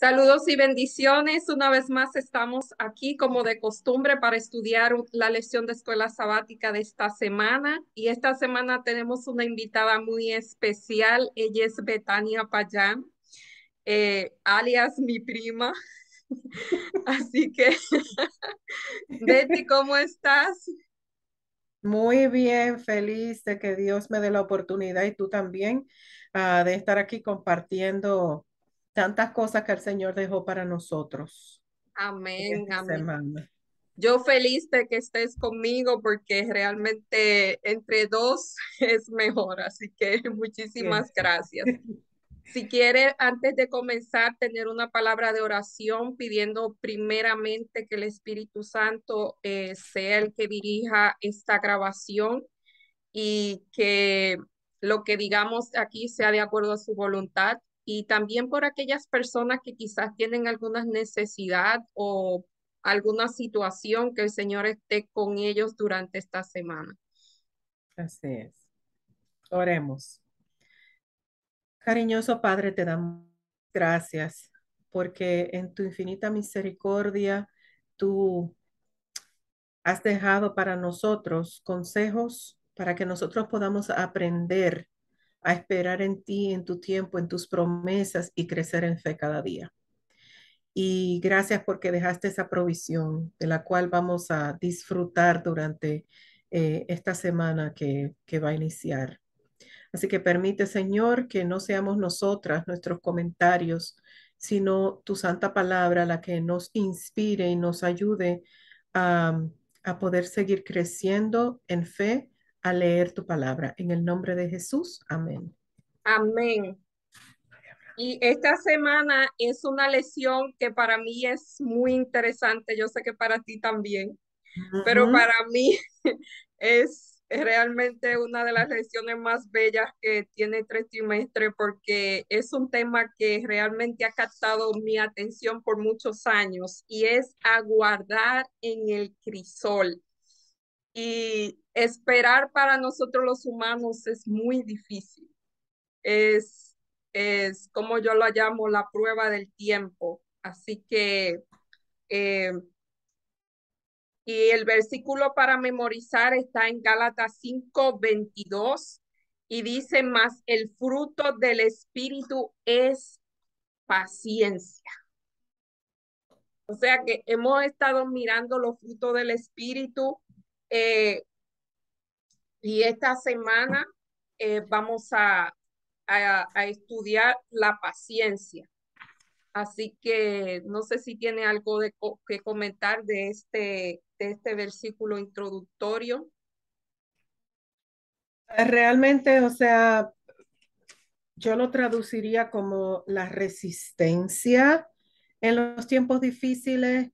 Saludos y bendiciones. Una vez más estamos aquí como de costumbre para estudiar la lección de escuela sabática de esta semana. Y esta semana tenemos una invitada muy especial. Ella es Betania Payán, eh, alias mi prima. Así que, Betty, ¿cómo estás? Muy bien, feliz de que Dios me dé la oportunidad y tú también ah, de estar aquí compartiendo tantas cosas que el Señor dejó para nosotros. Amén, amén. Yo feliz de que estés conmigo porque realmente entre dos es mejor, así que muchísimas gracias. Si quiere, antes de comenzar, tener una palabra de oración pidiendo primeramente que el Espíritu Santo eh, sea el que dirija esta grabación y que lo que digamos aquí sea de acuerdo a su voluntad y también por aquellas personas que quizás tienen alguna necesidad o alguna situación que el Señor esté con ellos durante esta semana. Así es. Oremos. Cariñoso Padre, te damos gracias porque en tu infinita misericordia tú has dejado para nosotros consejos para que nosotros podamos aprender a esperar en ti, en tu tiempo, en tus promesas y crecer en fe cada día. Y gracias porque dejaste esa provisión de la cual vamos a disfrutar durante eh, esta semana que, va a iniciar. Así que permite, Señor, que no seamos nosotras nuestros comentarios, sino tu santa palabra la que nos inspire y nos ayude a poder seguir creciendo en fe a leer tu palabra. En el nombre de Jesús, amén. Amén. Y esta semana es una lección que para mí es muy interesante, yo sé que para ti también, pero para mí es realmente una de las lecciones más bellas que tiene tres trimestres porque es un tema que realmente ha captado mi atención por muchos años y es aguardar en el crisol. Y esperar para nosotros los humanos es muy difícil. Es, es como yo lo llamo la prueba del tiempo. Así que, eh, y el versículo para memorizar está en Gálatas 5, 22 y dice más, el fruto del Espíritu es paciencia. O sea que hemos estado mirando los frutos del Espíritu. Eh, y esta semana eh, vamos a, estudiar la paciencia. Así que no sé si tiene algo de que comentar de este, de este versículo introductorio. Eh, realmente, o sea, yo lo traduciría como la resistencia en los tiempos difíciles,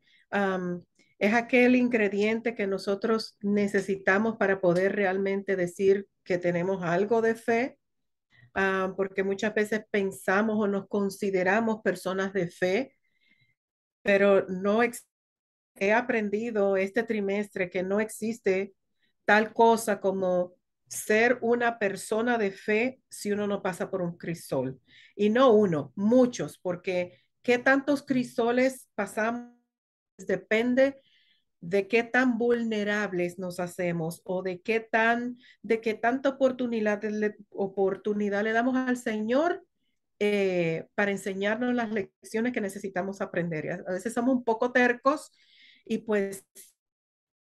es aquel ingrediente que nosotros necesitamos para poder realmente decir que tenemos algo de fe, ah, porque muchas veces pensamos o nos consideramos personas de fe, pero no he aprendido este trimestre que no existe tal cosa como ser una persona de fe si uno no pasa por un crisol. Y no uno, muchos, porque ¿qué tantos crisoles pasamos? depende de qué tan vulnerables nos hacemos o de qué tan, de qué tanta oportunidad le, oportunidad le damos al Señor eh, para enseñarnos las lecciones que necesitamos aprender. A veces somos un poco tercos y pues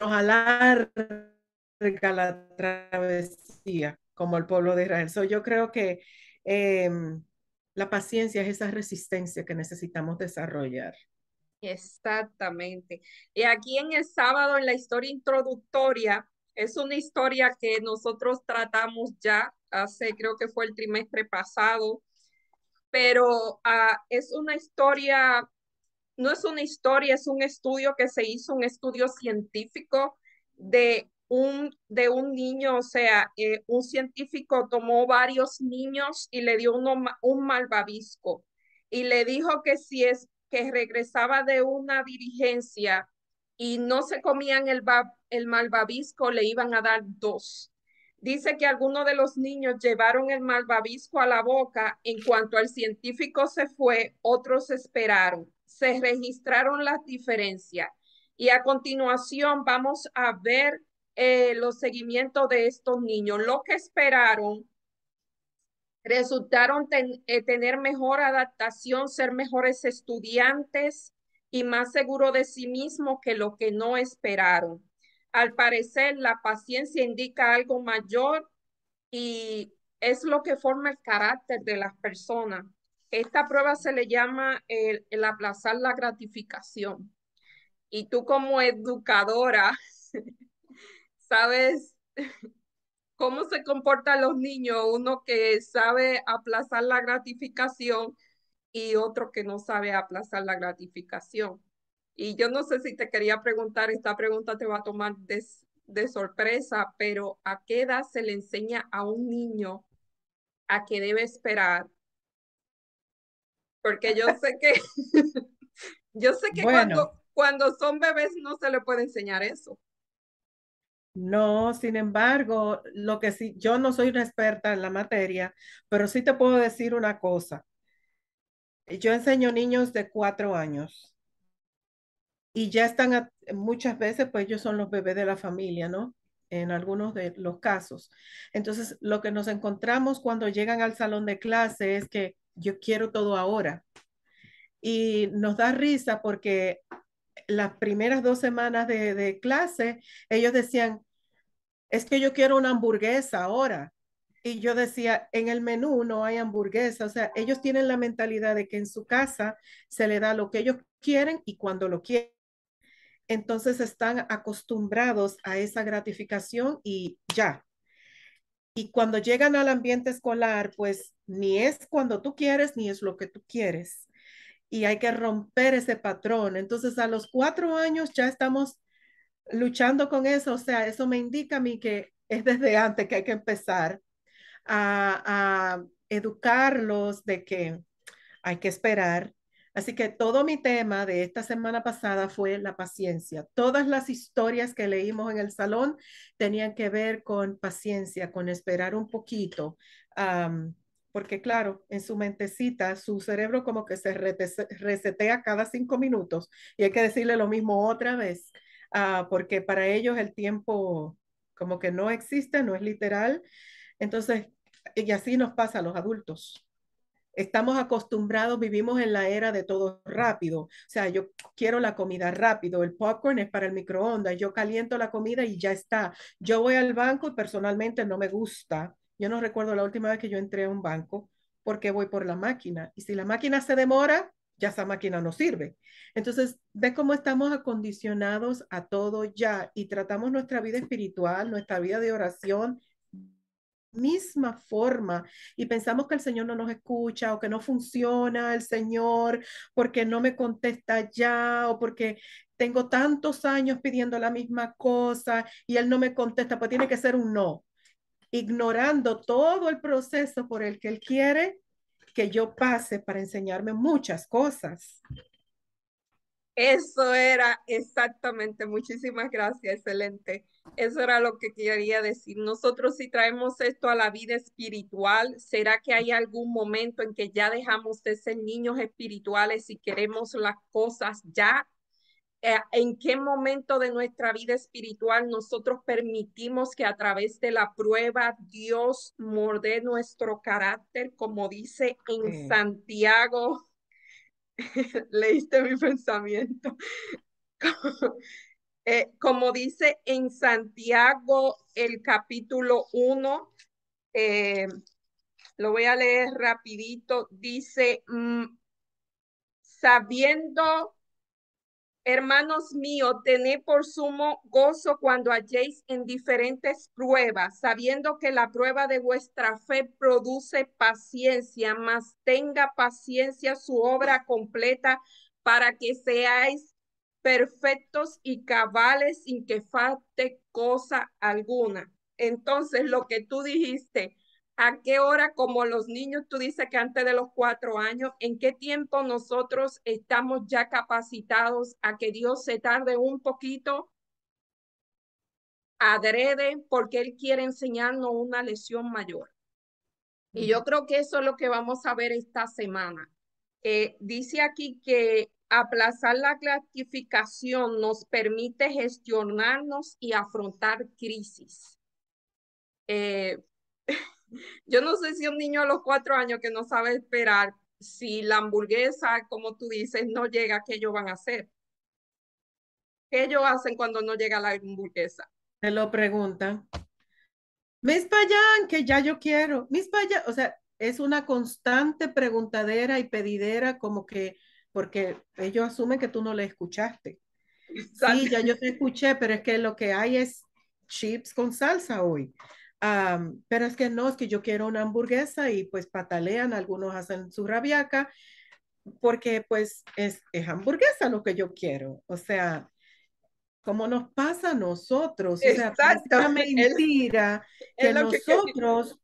nos alarga la travesía como el pueblo de Israel. yo creo que em, la paciencia es esa resistencia que necesitamos desarrollar. Exactamente. Y aquí en el sábado, en la historia introductoria, es una historia que nosotros tratamos ya hace, creo que fue el trimestre pasado, pero ah, es una historia, no es una historia, es un estudio que se hizo, un estudio científico de un, de un niño, o sea, eh, un científico tomó varios niños y le dio uno, un malvavisco y le dijo que si es que regresaba de una dirigencia y no se comían el, el malvavisco, le iban a dar dos. Dice que algunos de los niños llevaron el malvavisco a la boca. En cuanto al científico se fue, otros esperaron. Se registraron las diferencias. Y a continuación vamos a ver eh, los seguimientos de estos niños. Lo que esperaron resultaron eh, tener mejor adaptación, ser mejores estudiantes y más seguro de sí mismo que lo que no esperaron. Al parecer, la paciencia indica algo mayor y es lo que forma el carácter de las personas. Esta prueba se le llama el aplazar la gratificación. Y tú como educadora, sabes cómo se comportan los niños, uno que sabe aplazar la gratificación y otro que no sabe aplazar la gratificación. Y yo no sé si te quería preguntar, esta pregunta te va a tomar de, sorpresa, pero ¿a qué edad se le enseña a un niño a que debe esperar? Porque yo sé que, yo sé que cuando son bebés no se le puede enseñar eso. No, sin embargo, lo que sí, yo no soy una experta en la materia, pero sí te puedo decir una cosa. Yo enseño niños de cuatro años y ya están muchas veces, pues ellos son los bebés de la familia, ¿no? En algunos de los casos. Entonces, lo que nos encontramos cuando llegan al salón de clase es que yo quiero todo ahora. Y nos da risa porque las primeras dos semanas de, de clase, ellos decían, es que yo quiero una hamburguesa ahora. Y yo decía, en el menú no hay hamburguesa. O sea, ellos tienen la mentalidad de que en su casa se le da lo que ellos quieren y cuando lo quieren. Entonces están acostumbrados a esa gratificación y ya. Y cuando llegan al ambiente escolar, pues ni es cuando tú quieres, ni es lo que tú quieres. Y hay que romper ese patrón. Entonces a los cuatro años ya estamos luchando con eso, o sea, eso me indica a mí que es desde antes que hay que empezar a, educarlos de que hay que esperar. Así que todo mi tema de esta semana pasada fue la paciencia. Todas las historias que leímos en el salón tenían que ver con paciencia, con esperar un poquito, porque claro, en su mentecita, su cerebro como que se resetea cada cinco minutos y hay que decirle lo mismo otra vez. Ah, porque para ellos el tiempo como que no existe, no es literal. Entonces, y así nos pasa a los adultos. Estamos acostumbrados, vivimos en la era de todo rápido. O sea, yo quiero la comida rápido, el popcorn es para el microondas, yo caliento la comida y ya está. Yo voy al banco y personalmente no me gusta. Yo no recuerdo la última vez que yo entré a un banco porque voy por la máquina. Y si la máquina se demora, ya esa máquina no sirve. Entonces, ve cómo estamos acondicionados a todo ya y tratamos nuestra vida espiritual, nuestra vida de oración misma forma y pensamos que el Señor no nos escucha o que no funciona el Señor porque no me contesta ya o porque tengo tantos años pidiendo la misma cosa y Él no me contesta, pues tiene que ser un no, ignorando todo el proceso por el que Él quiere que yo pase para enseñarme muchas cosas. Eso era exactamente, muchísimas gracias, excelente. Eso era lo que quería decir. Nosotros si traemos esto a la vida espiritual, ¿será que hay algún momento en que ya dejamos de ser niños espirituales y queremos las cosas ya? Eh, en qué momento de nuestra vida espiritual nosotros permitimos que a través de la prueba Dios morde nuestro carácter, como dice en Santiago. Leíste mi pensamiento. Eh, como dice en Santiago el capítulo uno, eh, lo voy a leer rapidito, dice, mm, sabiendo Hermanos míos, tened por sumo gozo cuando halléis en diferentes pruebas, sabiendo que la prueba de vuestra fe produce paciencia, mas tenga paciencia su obra completa para que seáis perfectos y cabales sin que falte cosa alguna. Entonces, lo que tú dijiste, a qué hora, como los niños, tú dices que antes de los cuatro años, en qué tiempo nosotros estamos ya capacitados a que Dios se tarde un poquito adrede porque Él quiere enseñarnos una lesión mayor. Y yo creo que eso es lo que vamos a ver esta semana. Eh, dice aquí que aplazar la clasificación nos permite gestionarnos y afrontar crisis. Eh, yo no sé si un niño a los cuatro años que no sabe esperar, si la hamburguesa, como tú dices, no llega, ¿qué ellos van a hacer? ¿Qué ellos hacen cuando no llega la hamburguesa? Se lo preguntan. Mis que ya yo quiero. Mis o sea, es una constante preguntadera y pedidera como que, porque ellos asumen que tú no le escuchaste. Sí, ya yo te escuché, pero es que lo que hay es chips con salsa hoy. Ah, pero es que no, es que yo quiero una hamburguesa y pues patalean, algunos hacen su rabiaca, porque pues es, es hamburguesa lo que yo quiero. O sea, como nos pasa a nosotros, mentira que nosotros,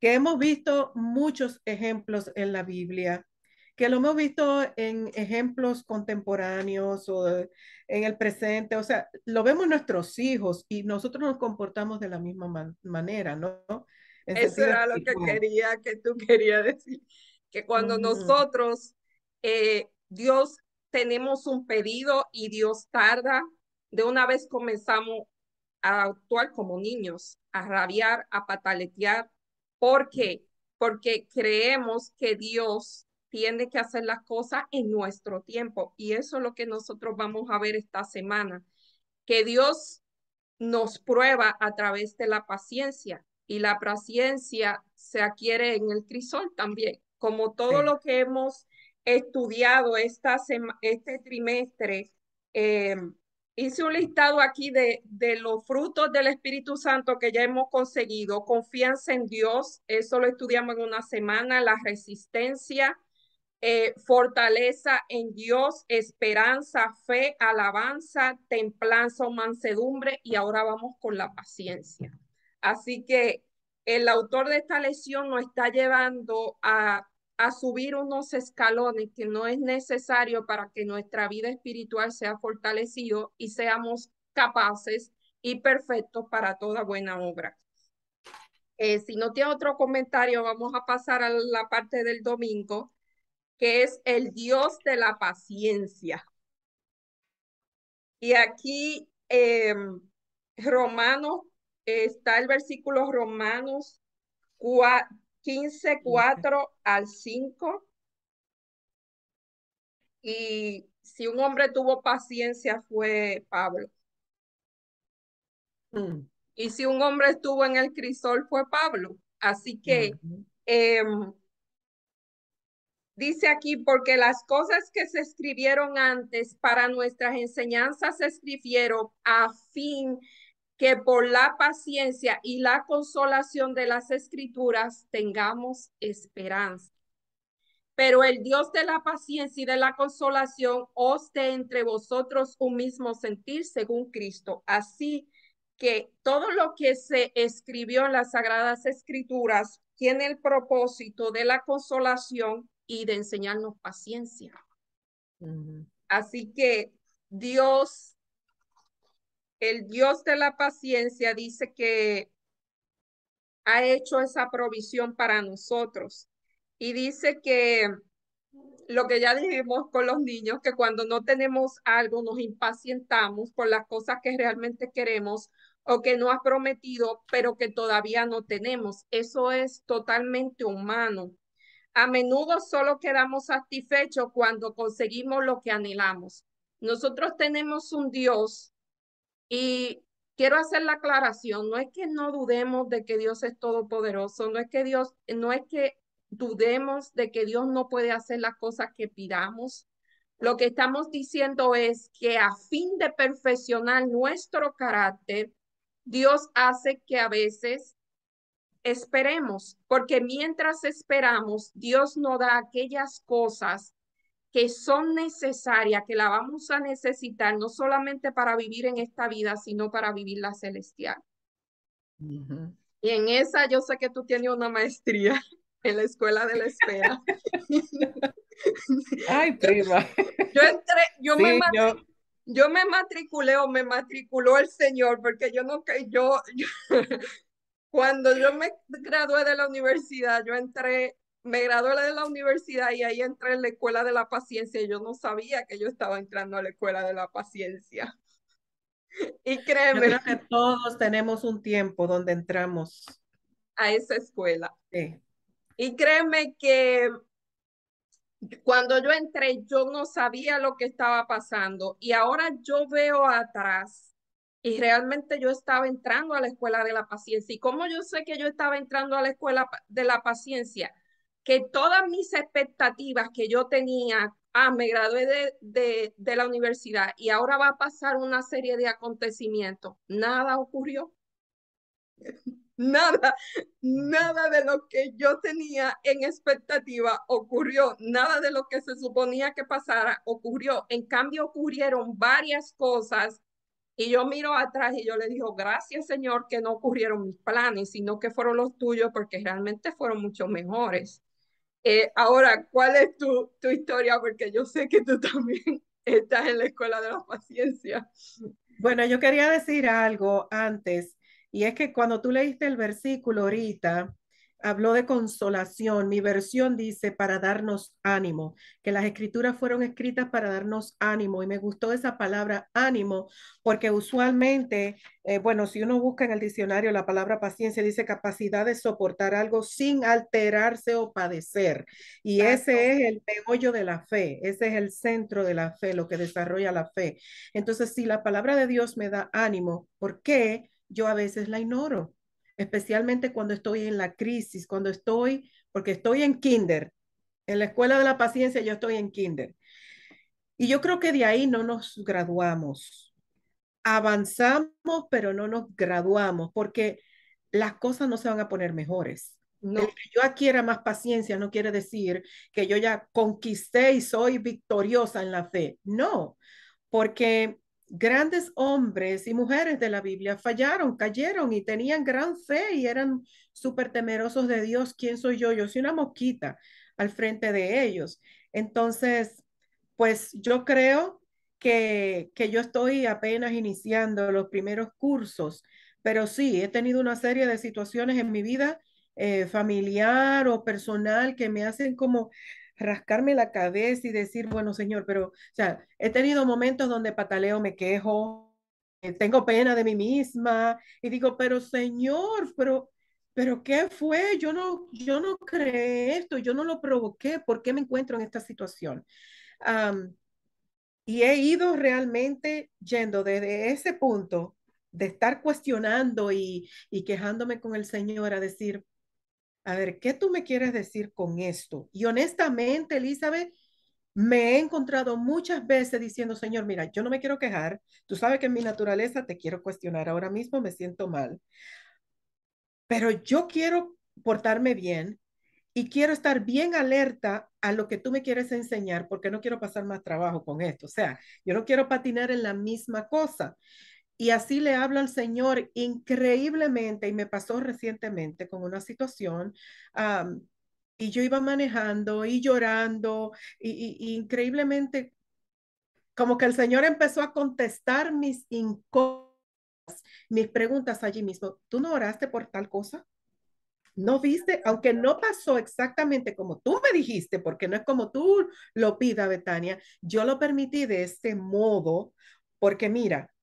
que hemos visto muchos ejemplos en la Biblia, que lo hemos visto en ejemplos contemporáneos o en el presente, o sea, lo vemos nuestros hijos y nosotros nos comportamos de la misma manera, ¿no? Eso era lo que quería, que tú querías decir, que cuando nosotros, eh, Dios, tenemos un pedido y Dios tarda, de una vez comenzamos a actuar como niños, a rabiar, a pataletear, porque porque creemos que Dios tiene que hacer las cosas en nuestro tiempo. Y eso es lo que nosotros vamos a ver esta semana, que Dios nos prueba a través de la paciencia y la paciencia se adquiere en el crisol también. Como todo lo que hemos estudiado esta este trimestre, em, hice un listado aquí de, de los frutos del Espíritu Santo que ya hemos conseguido. Confianza en Dios, eso lo estudiamos en una semana, la resistencia, eh, fortaleza en Dios, esperanza, fe, alabanza, templanza mansedumbre, y ahora vamos con la paciencia. Así que el autor de esta lección nos está llevando a, subir unos escalones que no es necesario para que nuestra vida espiritual sea fortalecido y seamos capaces y perfectos para toda buena obra. Eh, si no tiene otro comentario, vamos a pasar a la parte del domingo que es el Dios de la paciencia. Y aquí eh, Romanos, está el versículo Romanos 15, 4 al 5. Y si un hombre tuvo paciencia fue Pablo. Mm. Y si un hombre estuvo en el crisol fue Pablo. Así que Dice aquí, porque las cosas que se escribieron antes para nuestras enseñanzas se escribieron a fin que por la paciencia y la consolación de las escrituras tengamos esperanza. Pero el Dios de la paciencia y de la consolación os dé entre vosotros un mismo sentir según Cristo. Así que todo lo que se escribió en las sagradas escrituras tiene el propósito de la consolación y de enseñarnos paciencia. Así que Dios, el Dios de la paciencia dice que ha hecho esa provisión para nosotros y dice que lo que ya dijimos con los niños, que cuando no tenemos algo nos impacientamos por las cosas que realmente queremos o que no ha prometido, pero que todavía no tenemos. Eso es totalmente humano. A menudo solo quedamos satisfechos cuando conseguimos lo que anhelamos. Nosotros tenemos un Dios y quiero hacer la aclaración, no es que no dudemos de que Dios es todopoderoso, no es que Dios, no es que dudemos de que Dios no puede hacer las cosas que pidamos. Lo que estamos diciendo es que a fin de perfeccionar nuestro carácter, Dios hace que a veces esperemos, porque mientras esperamos, Dios nos da aquellas cosas que son necesarias, que la vamos a necesitar, no solamente para vivir en esta vida, sino para vivir la celestial. Y en esa yo sé que tú tienes una maestría en la escuela de la espera. Ay, prima. Yo entré, yo me me matriculé o me matriculó el Señor, porque yo no, yo, yo, cuando yo me gradué de la universidad, yo entré, me gradué de la universidad y ahí entré en la escuela de la paciencia. Yo no sabía que yo estaba entrando a la escuela de la paciencia. Y créeme. que todos tenemos un tiempo donde entramos. A esa escuela. Sí. Y créeme que cuando yo entré, yo no sabía lo que estaba pasando. Y ahora yo veo atrás y realmente yo estaba entrando a la escuela de la paciencia. ¿Y como yo sé que yo estaba entrando a la escuela de la paciencia? Que todas mis expectativas que yo tenía, ah, me gradué de, de la universidad y ahora va a pasar una serie de acontecimientos, nada ocurrió. Nada, nada de lo que yo tenía en expectativa ocurrió, nada de lo que se suponía que pasara ocurrió. En cambio, ocurrieron varias cosas y yo miro atrás y yo le digo, gracias Señor que no ocurrieron mis planes, sino que fueron los tuyos porque realmente fueron mucho mejores. Eh, ahora, ¿cuál es tu, tu, historia? Porque yo sé que tú también estás en la escuela de la paciencia. Bueno, yo quería decir algo antes, y es que cuando tú leíste el versículo ahorita, habló de consolación. Mi versión dice para darnos ánimo, que las escrituras fueron escritas para darnos ánimo. Y me gustó esa palabra ánimo, porque usualmente, eh, bueno, si uno busca en el diccionario la palabra paciencia, dice capacidad de soportar algo sin alterarse o padecer. Y ese es el peollo de la fe, ese es el centro de la fe, lo que desarrolla la fe. Entonces, si la palabra de Dios me da ánimo, ¿por qué yo a veces la ignoro? especialmente cuando estoy en la crisis, cuando estoy, porque estoy en kinder, en la escuela de la paciencia yo estoy en kinder. Y yo creo que de ahí no nos graduamos. Avanzamos, pero no nos graduamos, porque las cosas no se van a poner mejores. No. que yo adquiera más paciencia no quiere decir que yo ya conquisté y soy victoriosa en la fe. No, porque grandes hombres y mujeres de la Biblia fallaron, cayeron y tenían gran fe y eran súper temerosos de Dios. ¿Quién soy yo? Yo soy una mosquita al frente de ellos. Entonces, pues yo creo que, yo estoy apenas iniciando los primeros cursos, pero sí, he tenido una serie de situaciones en mi vida eh, familiar o personal que me hacen como rascarme la cabeza y decir, bueno, Señor, pero, o sea, he tenido momentos donde pataleo, me quejo, eh, tengo pena de mí misma y digo, pero Señor, pero, pero ¿qué fue? Yo no, yo no creé esto, yo no lo provoqué, ¿por qué me encuentro en esta situación? y he ido realmente yendo desde ese punto de estar cuestionando y, y quejándome con el Señor a decir, a ver, ¿qué tú me quieres decir con esto? Y honestamente, Elizabeth, me he encontrado muchas veces diciendo, Señor, mira, yo no me quiero quejar, tú sabes que en mi naturaleza te quiero cuestionar, ahora mismo me siento mal, pero yo quiero portarme bien y quiero estar bien alerta a lo que tú me quieres enseñar porque no quiero pasar más trabajo con esto, o sea, yo no quiero patinar en la misma cosa. Y así le habla al Señor increíblemente y me pasó recientemente con una situación. y yo iba manejando y llorando y, increíblemente como que el Señor empezó a contestar mis preguntas allí mismo. ¿Tú no oraste por tal cosa? ¿No viste? Aunque no pasó exactamente como tú me dijiste, porque no es como tú lo pida, Betania, yo lo permití de este modo, porque mira,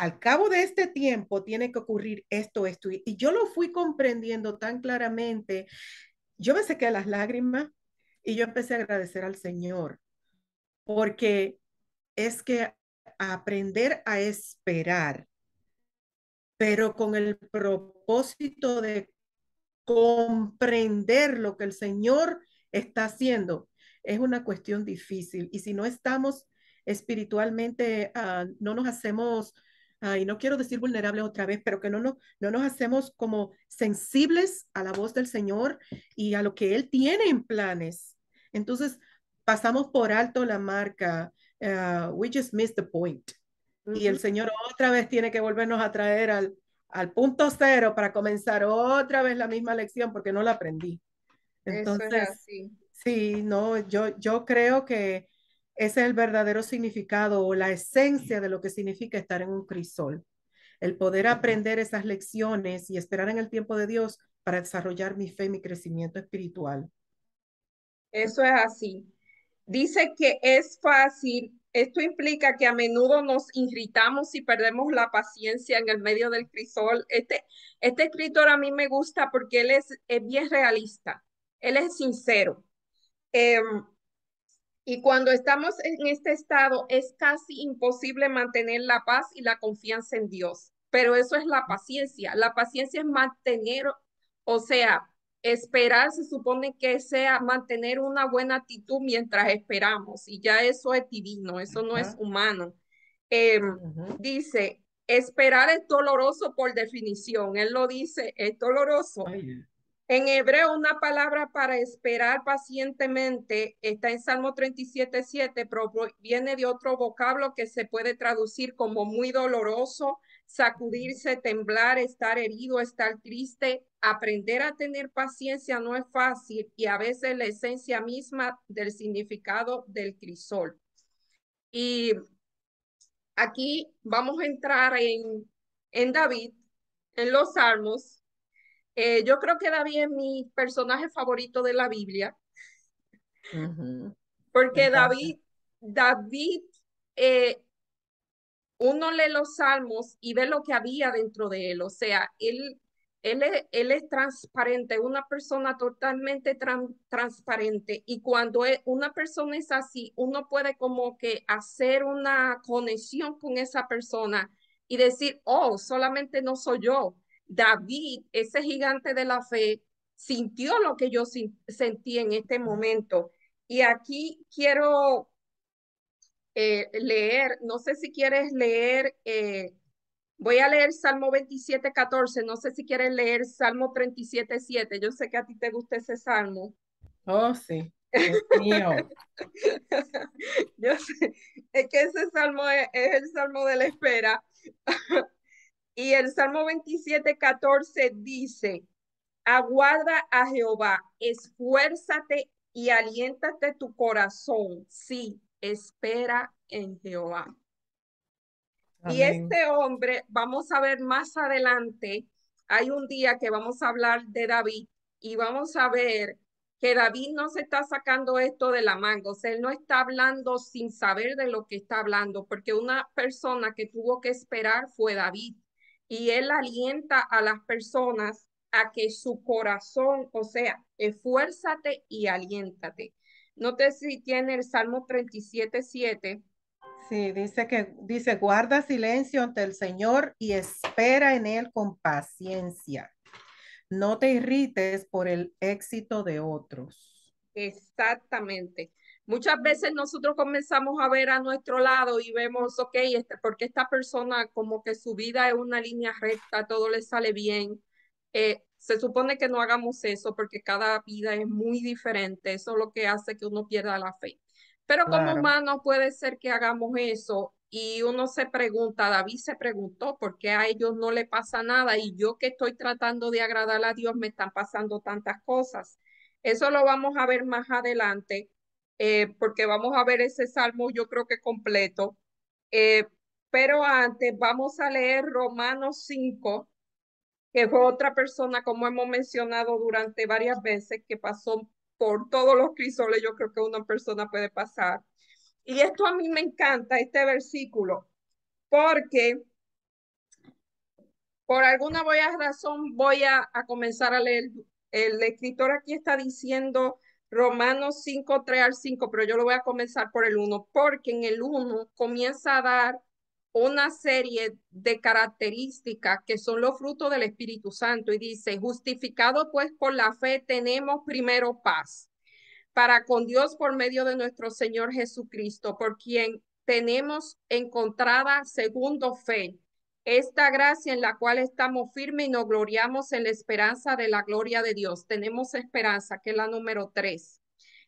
al cabo de este tiempo tiene que ocurrir esto, esto. Y yo lo fui comprendiendo tan claramente. Yo me sequé las lágrimas y yo empecé a agradecer al Señor, porque es que aprender a esperar, pero con el propósito de comprender lo que el Señor está haciendo, es una cuestión difícil. Y si no estamos espiritualmente, ah, no nos hacemos y no quiero decir vulnerable otra vez, pero que no, no, no nos hacemos como sensibles a la voz del Señor y a lo que Él tiene en planes. Entonces, pasamos por alto la marca. Ah, we just missed the point. Y el Señor otra vez tiene que volvernos a traer al, al punto cero para comenzar otra vez la misma lección porque no la aprendí. Entonces, sí, no, yo, yo creo que es el verdadero significado o la esencia de lo que significa estar en un crisol. El poder aprender esas lecciones y esperar en el tiempo de Dios para desarrollar mi fe y mi crecimiento espiritual. Eso es así. Dice que es fácil. Esto implica que a menudo nos irritamos y perdemos la paciencia en el medio del crisol. Este, este escritor a mí me gusta porque él es, bien realista, él es sincero. Em, y cuando estamos en este estado es casi imposible mantener la paz y la confianza en Dios. Pero eso es la paciencia. La paciencia es mantener, o sea, esperar se supone que sea mantener una buena actitud mientras esperamos. Y ya eso es divino, eso no es humano. Em, dice, esperar es doloroso por definición. Él lo dice, es doloroso. En hebreo, una palabra para esperar pacientemente está en Salmo 37.7, pero viene de otro vocablo que se puede traducir como muy doloroso, sacudirse, temblar, estar herido, estar triste. Aprender a tener paciencia no es fácil y a veces la esencia misma del significado del crisol. Y aquí vamos a entrar en, en David, en los salmos eh, yo creo que David es mi personaje favorito de la Biblia, porque David, David, eh, uno lee los salmos y ve lo que había dentro de él, o sea, él, él, es, es transparente, una persona totalmente transparente, y cuando e, una persona es así, uno puede como que hacer una conexión con esa persona y decir, oh, solamente no soy yo David, ese gigante de la fe, sintió lo que yo sentí en este momento. Y aquí quiero eh, leer, no sé si quieres leer, eh, voy a leer Salmo 27, 14, no sé si quieres leer Salmo 37, 7, yo sé que a ti te gusta ese salmo. Oh, sí. Dios mío. yo sé, es que ese salmo es, es el salmo de la espera. Y el Salmo 27, 14 dice, aguarda a Jehová, esfuérzate y aliéntate tu corazón. Sí, espera en Jehová. Y este hombre, vamos a ver más adelante, hay un día que vamos a hablar de David y vamos a ver que David no se está sacando esto de la manga, o sea, él no está hablando sin saber de lo que está hablando, porque una persona que tuvo que esperar fue David y él alienta a las personas a que su corazón, o sea, esfuérzate y aliéntate. No te si tiene el Salmo 37, 7. Sí, dice que dice, guarda silencio ante el Señor y espera en él con paciencia. No te irrites por el éxito de otros. Exactamente. Muchas veces nosotros comenzamos a ver a nuestro lado y vemos, ok, este, porque esta persona como que su vida es una línea recta, todo le sale bien. Eh, se supone que no hagamos eso porque cada vida es muy diferente. Eso es lo que hace que uno pierda la fe. Pero como más no puede ser que hagamos eso y uno se pregunta, David se preguntó, ¿por qué a ellos no le pasa nada? Y yo que estoy tratando de agradar a Dios, me están pasando tantas cosas. Eso lo vamos a ver más adelante. Eh, porque vamos a ver ese salmo yo creo que completo. Eh, pero antes vamos a leer Romanos 5, que fue otra persona, como hemos mencionado durante varias veces, que pasó por todos los crisoles, yo creo que una persona puede pasar. Y esto a mí me encanta, este versículo, porque por alguna razón voy a comenzar a leer. El escritor aquí está diciendo Romanos 5, 3 al 5, pero yo lo voy a comenzar por el 1, porque en el 1 comienza a dar una serie de características que son los frutos del Espíritu Santo y dice, justificado pues por la fe tenemos primero paz para con Dios por medio de nuestro Señor Jesucristo, por quien tenemos encontrada segundo fe esta gracia en la cual estamos firmes y nos gloriamos en la esperanza de la gloria de Dios. Tenemos esperanza, que es la número tres.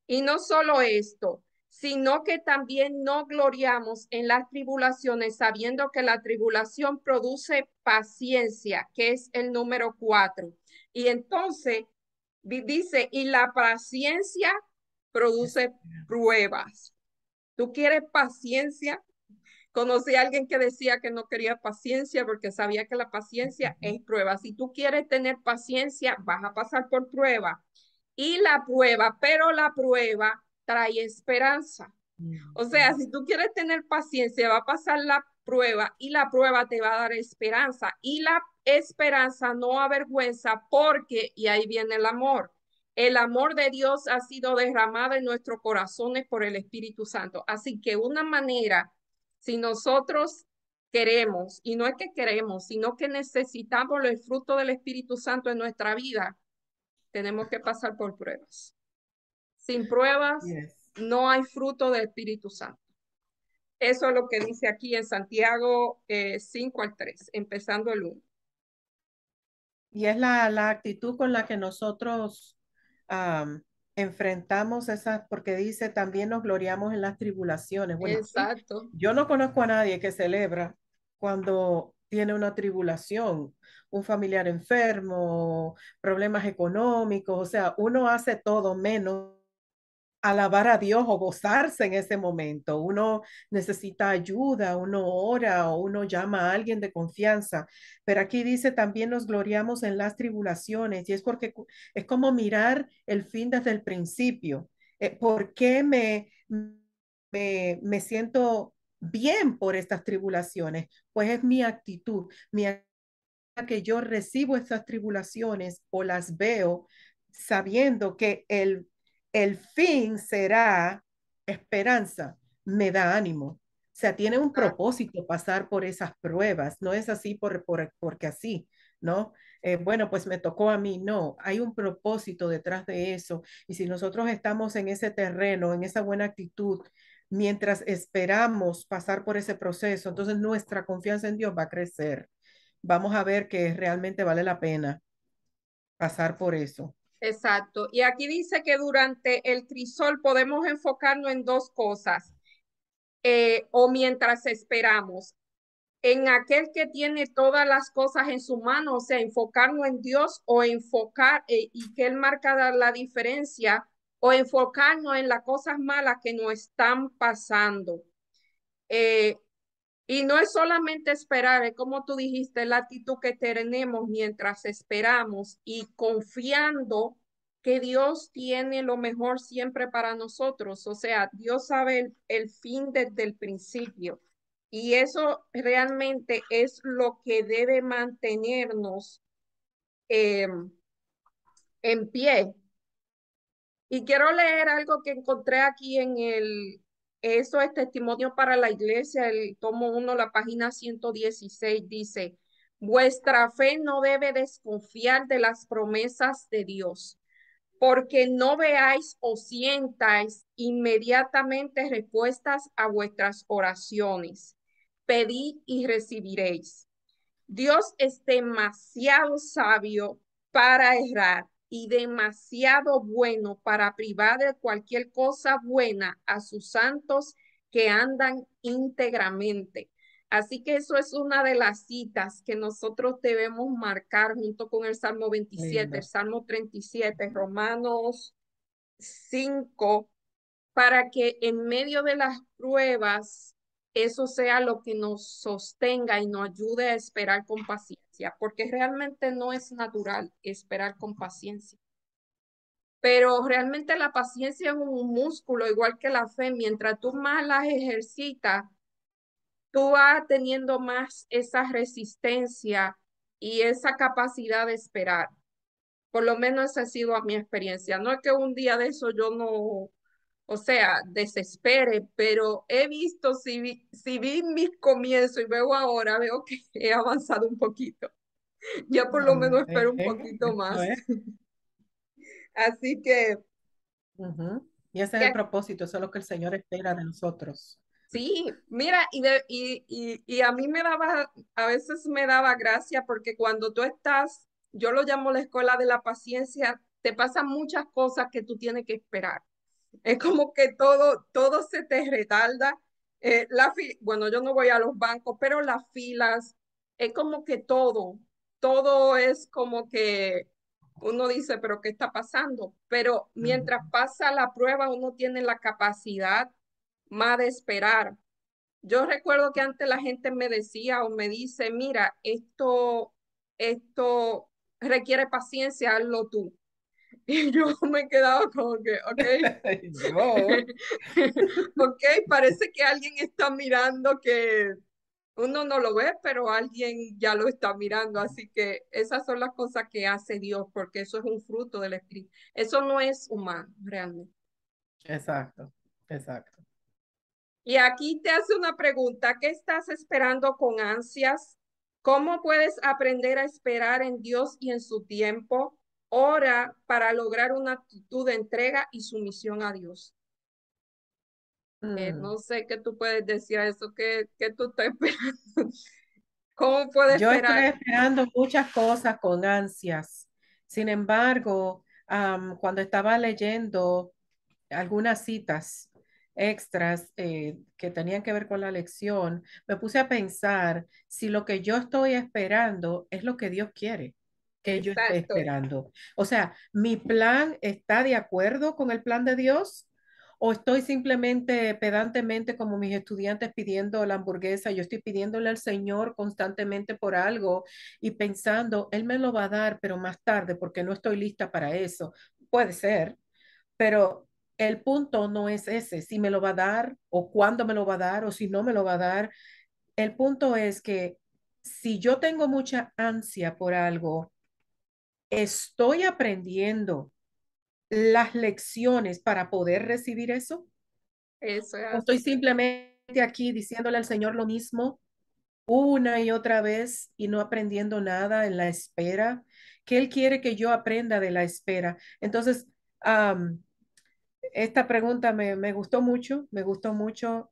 Y no solo esto, sino que también nos gloriamos en las tribulaciones, sabiendo que la tribulación produce paciencia, que es el número cuatro. Y entonces dice, y la paciencia produce pruebas. ¿Tú quieres paciencia? Conocí a alguien que decía que no quería paciencia porque sabía que la paciencia es prueba. Si tú quieres tener paciencia, vas a pasar por prueba. Y la prueba, pero la prueba trae esperanza. Mm, o sea, si tú quieres tener paciencia, va a pasar la prueba y la prueba te va a dar esperanza. Y la esperanza no avergüenza porque, y ahí viene el amor, el amor de Dios ha sido derramado en nuestros corazones por el Espíritu Santo. Así que una manera si nosotros queremos, y no es que queremos, sino que necesitamos el fruto del Espíritu Santo en nuestra vida, tenemos que pasar por pruebas. Sin pruebas no hay fruto del Espíritu Santo. Eso es lo que dice aquí en Santiago 5 eh, al 3, empezando el 1. Y es la, actitud con la que nosotros enfrentamos esas, porque dice, también nos gloriamos en las tribulaciones. Exacto. Yo no conozco a nadie que celebra cuando tiene una tribulación, un familiar enfermo, problemas económicos, o sea, uno hace todo menos alabar a Dios o gozarse en ese momento. Uno necesita ayuda, uno ora o uno llama a alguien de confianza. Pero aquí dice también nos gloriamos en las tribulaciones y es porque es como mirar el fin desde el principio. Eh, ¿Por qué me, me, siento bien por estas tribulaciones? Pues es mi actitud, mi actitud que yo recibo estas tribulaciones o las veo sabiendo que el el fin será esperanza, me da ánimo. O sea, tiene un ah. propósito pasar por esas pruebas, no es así por, porque así, ¿no? Eh, bueno, pues me tocó a mí, no, hay un propósito detrás de eso. Y si nosotros estamos en ese terreno, en esa buena actitud, mientras esperamos pasar por ese proceso, entonces nuestra confianza en Dios va a crecer. Vamos a ver que realmente vale la pena pasar por eso. Exacto. Y aquí dice que durante el crisol podemos enfocarnos en dos cosas. Eh, o mientras esperamos, en aquel que tiene todas las cosas en su mano, o sea, enfocarnos en Dios o enfocar eh, y que Él marca la diferencia o enfocarnos en las cosas malas que nos están pasando. Eh, y no es solamente esperar, es como tú dijiste, la actitud que tenemos mientras esperamos y confiando que Dios tiene lo mejor siempre para nosotros. O sea, Dios sabe el, fin desde el principio. Y eso realmente es lo que debe mantenernos eh, en pie. Y quiero leer algo que encontré aquí en el eso es testimonio para la iglesia, el tomo 1, la página 116 dice, vuestra fe no debe desconfiar de las promesas de Dios, porque no veáis o sientáis inmediatamente respuestas a vuestras oraciones. Pedid y recibiréis. Dios es demasiado sabio para errar y demasiado bueno para privar de cualquier cosa buena a sus santos que andan íntegramente. Así que eso es una de las citas que nosotros debemos marcar junto con el Salmo 27, el Salmo 37, Romanos 5, para que en medio de las pruebas eso sea lo que nos sostenga y nos ayude a esperar con paciencia porque realmente no es natural esperar con paciencia. Pero realmente la paciencia es un músculo, igual que la fe. Mientras tú más las ejercitas, tú vas teniendo más esa resistencia y esa capacidad de esperar. Por lo menos esa ha sido mi experiencia. No es que un día de eso yo no o sea, desespere, pero he visto, si vi, mis comienzos y veo ahora, veo que he avanzado un poquito. Ya por lo menos espero un eh, poquito más. Así que... Y ese es el propósito, eso es lo que el Señor espera de nosotros. Sí, mira, y, a mí me daba, a veces me daba gracia porque cuando tú estás, yo lo llamo la escuela de la paciencia, te pasan muchas cosas que tú tienes que esperar. Es como que todo, todo se te retarda. Eh, la bueno, yo no voy a los bancos, pero las filas, es como que todo, todo es como que uno dice, pero ¿qué está pasando? Pero mientras pasa la prueba, uno tiene la capacidad más de esperar. Yo recuerdo que antes la gente me decía o me dice, mira, esto, esto requiere paciencia, hazlo tú. Y yo me quedaba como que, ok. ok, parece que alguien está mirando que uno no lo ve, pero alguien ya lo está mirando. Así que esas son las cosas que hace Dios, porque eso es un fruto del Espíritu. Eso no es humano, realmente. Exacto, exacto. Y aquí te hace una pregunta, ¿qué estás esperando con ansias? ¿Cómo puedes aprender a esperar en Dios y en su tiempo? hora para lograr una actitud de entrega y sumisión a Dios. Eh, mm. no sé qué tú puedes decir a eso, que, tú estás esperando. ¿Cómo puedes Yo estoy esperando muchas cosas con ansias. Sin embargo, cuando estaba leyendo algunas citas extras eh, que tenían que ver con la lección, me puse a pensar si lo que yo estoy esperando es lo que Dios quiere que yo estoy esperando. O sea, ¿mi plan está de acuerdo con el plan de Dios? ¿O estoy simplemente pedantemente como mis estudiantes pidiendo la hamburguesa? Yo estoy pidiéndole al Señor constantemente por algo y pensando, Él me lo va a dar, pero más tarde porque no estoy lista para eso. Puede ser, pero el punto no es ese, si me lo va a dar o cuándo me lo va a dar o si no me lo va a dar. El punto es que si yo tengo mucha ansia por algo, estoy aprendiendo las lecciones para poder recibir eso? Eso Estoy simplemente aquí diciéndole al Señor lo mismo una y otra vez y no aprendiendo nada en la espera, ¿Qué Él quiere que yo aprenda de la espera. Entonces, esta pregunta me, gustó mucho, me gustó mucho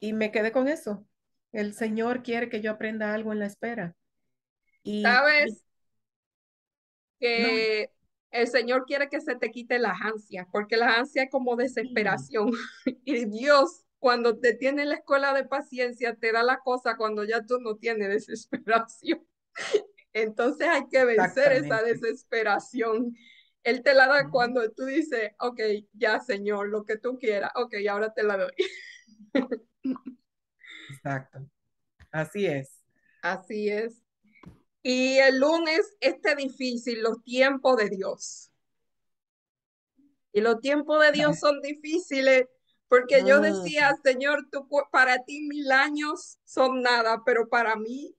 y me quedé con eso. El Señor quiere que yo aprenda algo en la espera. ¿Sabes? Que el Señor quiere que se te quite las ansia, porque la ansia es como desesperación. Y Dios, cuando te tiene en la escuela de paciencia, te da la cosa cuando ya tú no tienes desesperación. Entonces hay que vencer esa desesperación. Él te la da cuando tú dices, ok, ya Señor, lo que tú quieras, ok, ahora te la doy. Exacto. Así es. Así es. Y el lunes este difícil, los tiempos de Dios. Y los tiempos de Dios son difíciles porque yo ah. decía, Señor, para ti mil años son nada, pero para mí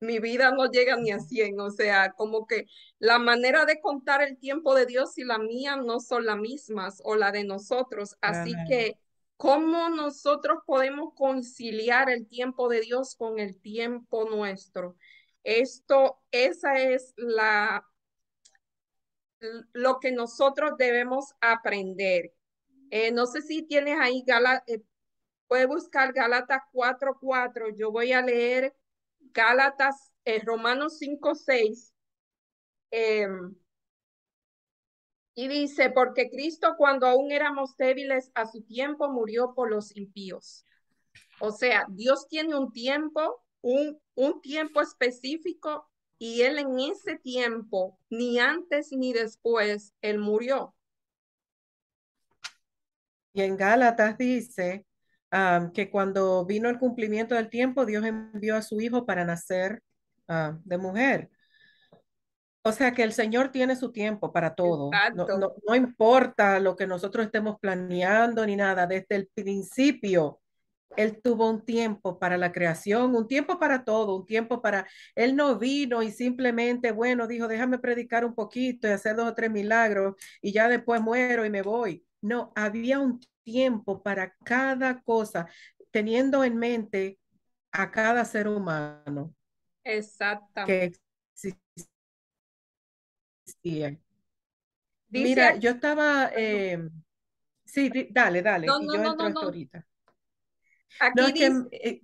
mi vida no llega ni a cien. O sea, como que la manera de contar el tiempo de Dios y la mía no son las mismas o la de nosotros. Así que, ¿cómo nosotros podemos conciliar el tiempo de Dios con el tiempo nuestro? Esto, esa es la, lo que nosotros debemos aprender. Eh, no sé si tienes ahí, Gala, eh, puede buscar Gálatas 4.4. Yo voy a leer Galatas, eh, Romanos 5.6. Em, y dice, porque Cristo cuando aún éramos débiles a su tiempo murió por los impíos. O sea, Dios tiene un tiempo, un un tiempo específico y él en ese tiempo, ni antes ni después, él murió. Y en Gálatas dice um, que cuando vino el cumplimiento del tiempo, Dios envió a su hijo para nacer um, de mujer. O sea que el Señor tiene su tiempo para todo. No, no, importa lo que nosotros estemos planeando ni nada. Desde el principio, él tuvo un tiempo para la creación, un tiempo para todo, un tiempo para... Él no vino y simplemente, bueno, dijo, déjame predicar un poquito y hacer dos o tres milagros y ya después muero y me voy. No, había un tiempo para cada cosa, teniendo en mente a cada ser humano. Exactamente. Que existía. Mira, yo estaba... Em, sí, dale, dale. y yo entro ahorita. Aquí dice... Eh,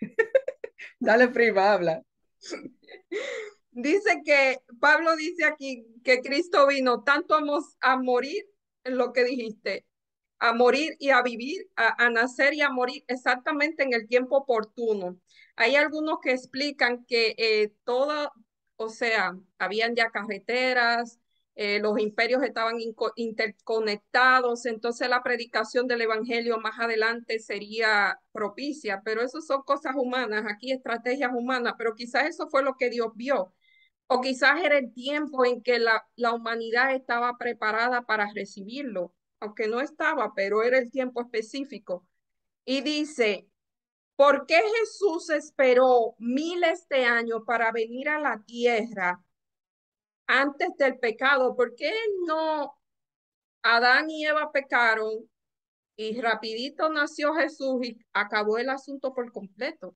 dale, prima, habla. Dice que Pablo dice aquí que Cristo vino tanto a, morir, en lo que dijiste, a morir y a vivir, a, nacer y a morir exactamente en el tiempo oportuno. Hay algunos que explican que eh, todo, o sea, habían ya carreteras, eh, los imperios estaban interconectados, entonces la predicación del Evangelio más adelante sería propicia, pero eso son cosas humanas, aquí estrategias humanas, pero quizás eso fue lo que Dios vio, o quizás era el tiempo en que la, la humanidad estaba preparada para recibirlo, aunque no estaba, pero era el tiempo específico. Y dice, ¿por qué Jesús esperó miles de años para venir a la tierra? antes del pecado. ¿Por qué no Adán y Eva pecaron y rapidito nació Jesús y acabó el asunto por completo?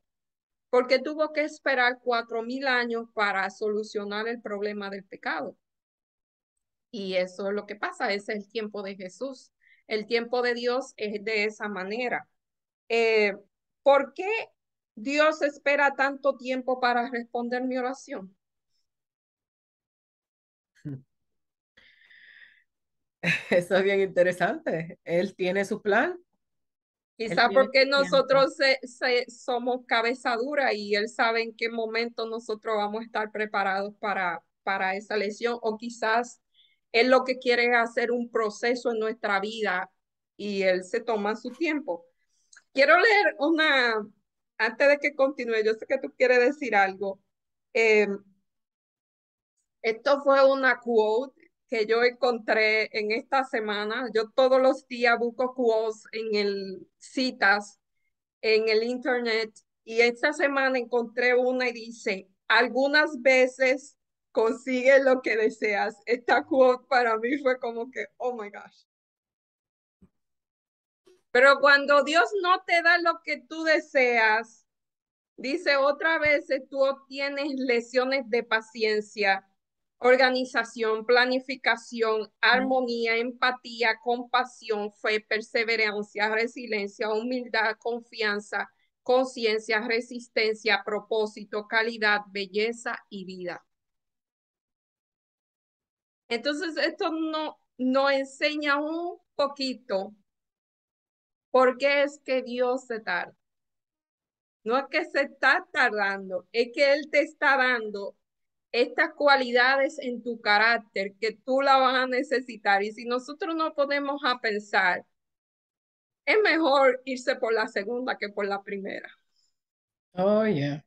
qué tuvo que esperar cuatro mil años para solucionar el problema del pecado. Y eso es lo que pasa, ese es el tiempo de Jesús. El tiempo de Dios es de esa manera. Eh, ¿Por qué Dios espera tanto tiempo para responder mi oración? Eso es bien interesante. Él tiene su plan. Quizás porque nosotros somos cabeza dura y él sabe en qué momento nosotros vamos a estar preparados para, para esa lesión o quizás es lo que quiere hacer un proceso en nuestra vida y él se toma su tiempo. Quiero leer una, antes de que continúe, yo sé que tú quieres decir algo. Em, esto fue una quote yo encontré en esta semana. Yo todos los días busco quotes en el citas, en el internet, y esta semana encontré una y dice, algunas veces consigue lo que deseas. Esta quote para mí fue como que, oh my gosh. Pero cuando Dios no te da lo que tú deseas, dice otra vez, tú tienes lesiones de paciencia organización, planificación, armonía, empatía, compasión, fe, perseverancia, resiliencia, humildad, confianza, conciencia, resistencia, propósito, calidad, belleza y vida. Entonces, esto no, nos enseña un poquito por qué es que Dios se tarda. No es que se está tardando, es que Él te está dando estas cualidades en tu carácter que tú la vas a necesitar. Y si nosotros no podemos a pensar, es mejor irse por la segunda que por la primera. Oh, yeah.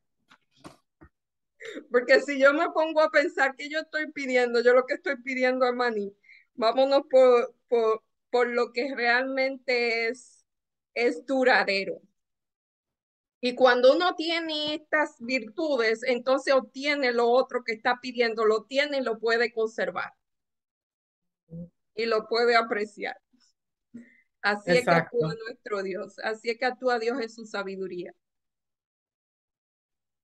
Porque si yo me pongo a pensar que yo estoy pidiendo, yo lo que estoy pidiendo a maní, vámonos por, por, por lo que realmente es, es duradero. Y cuando uno tiene estas virtudes, entonces obtiene lo otro que está pidiendo, lo tiene y lo puede conservar. Y lo puede apreciar. Así es que actúa nuestro Dios, así es que actúa Dios en su sabiduría.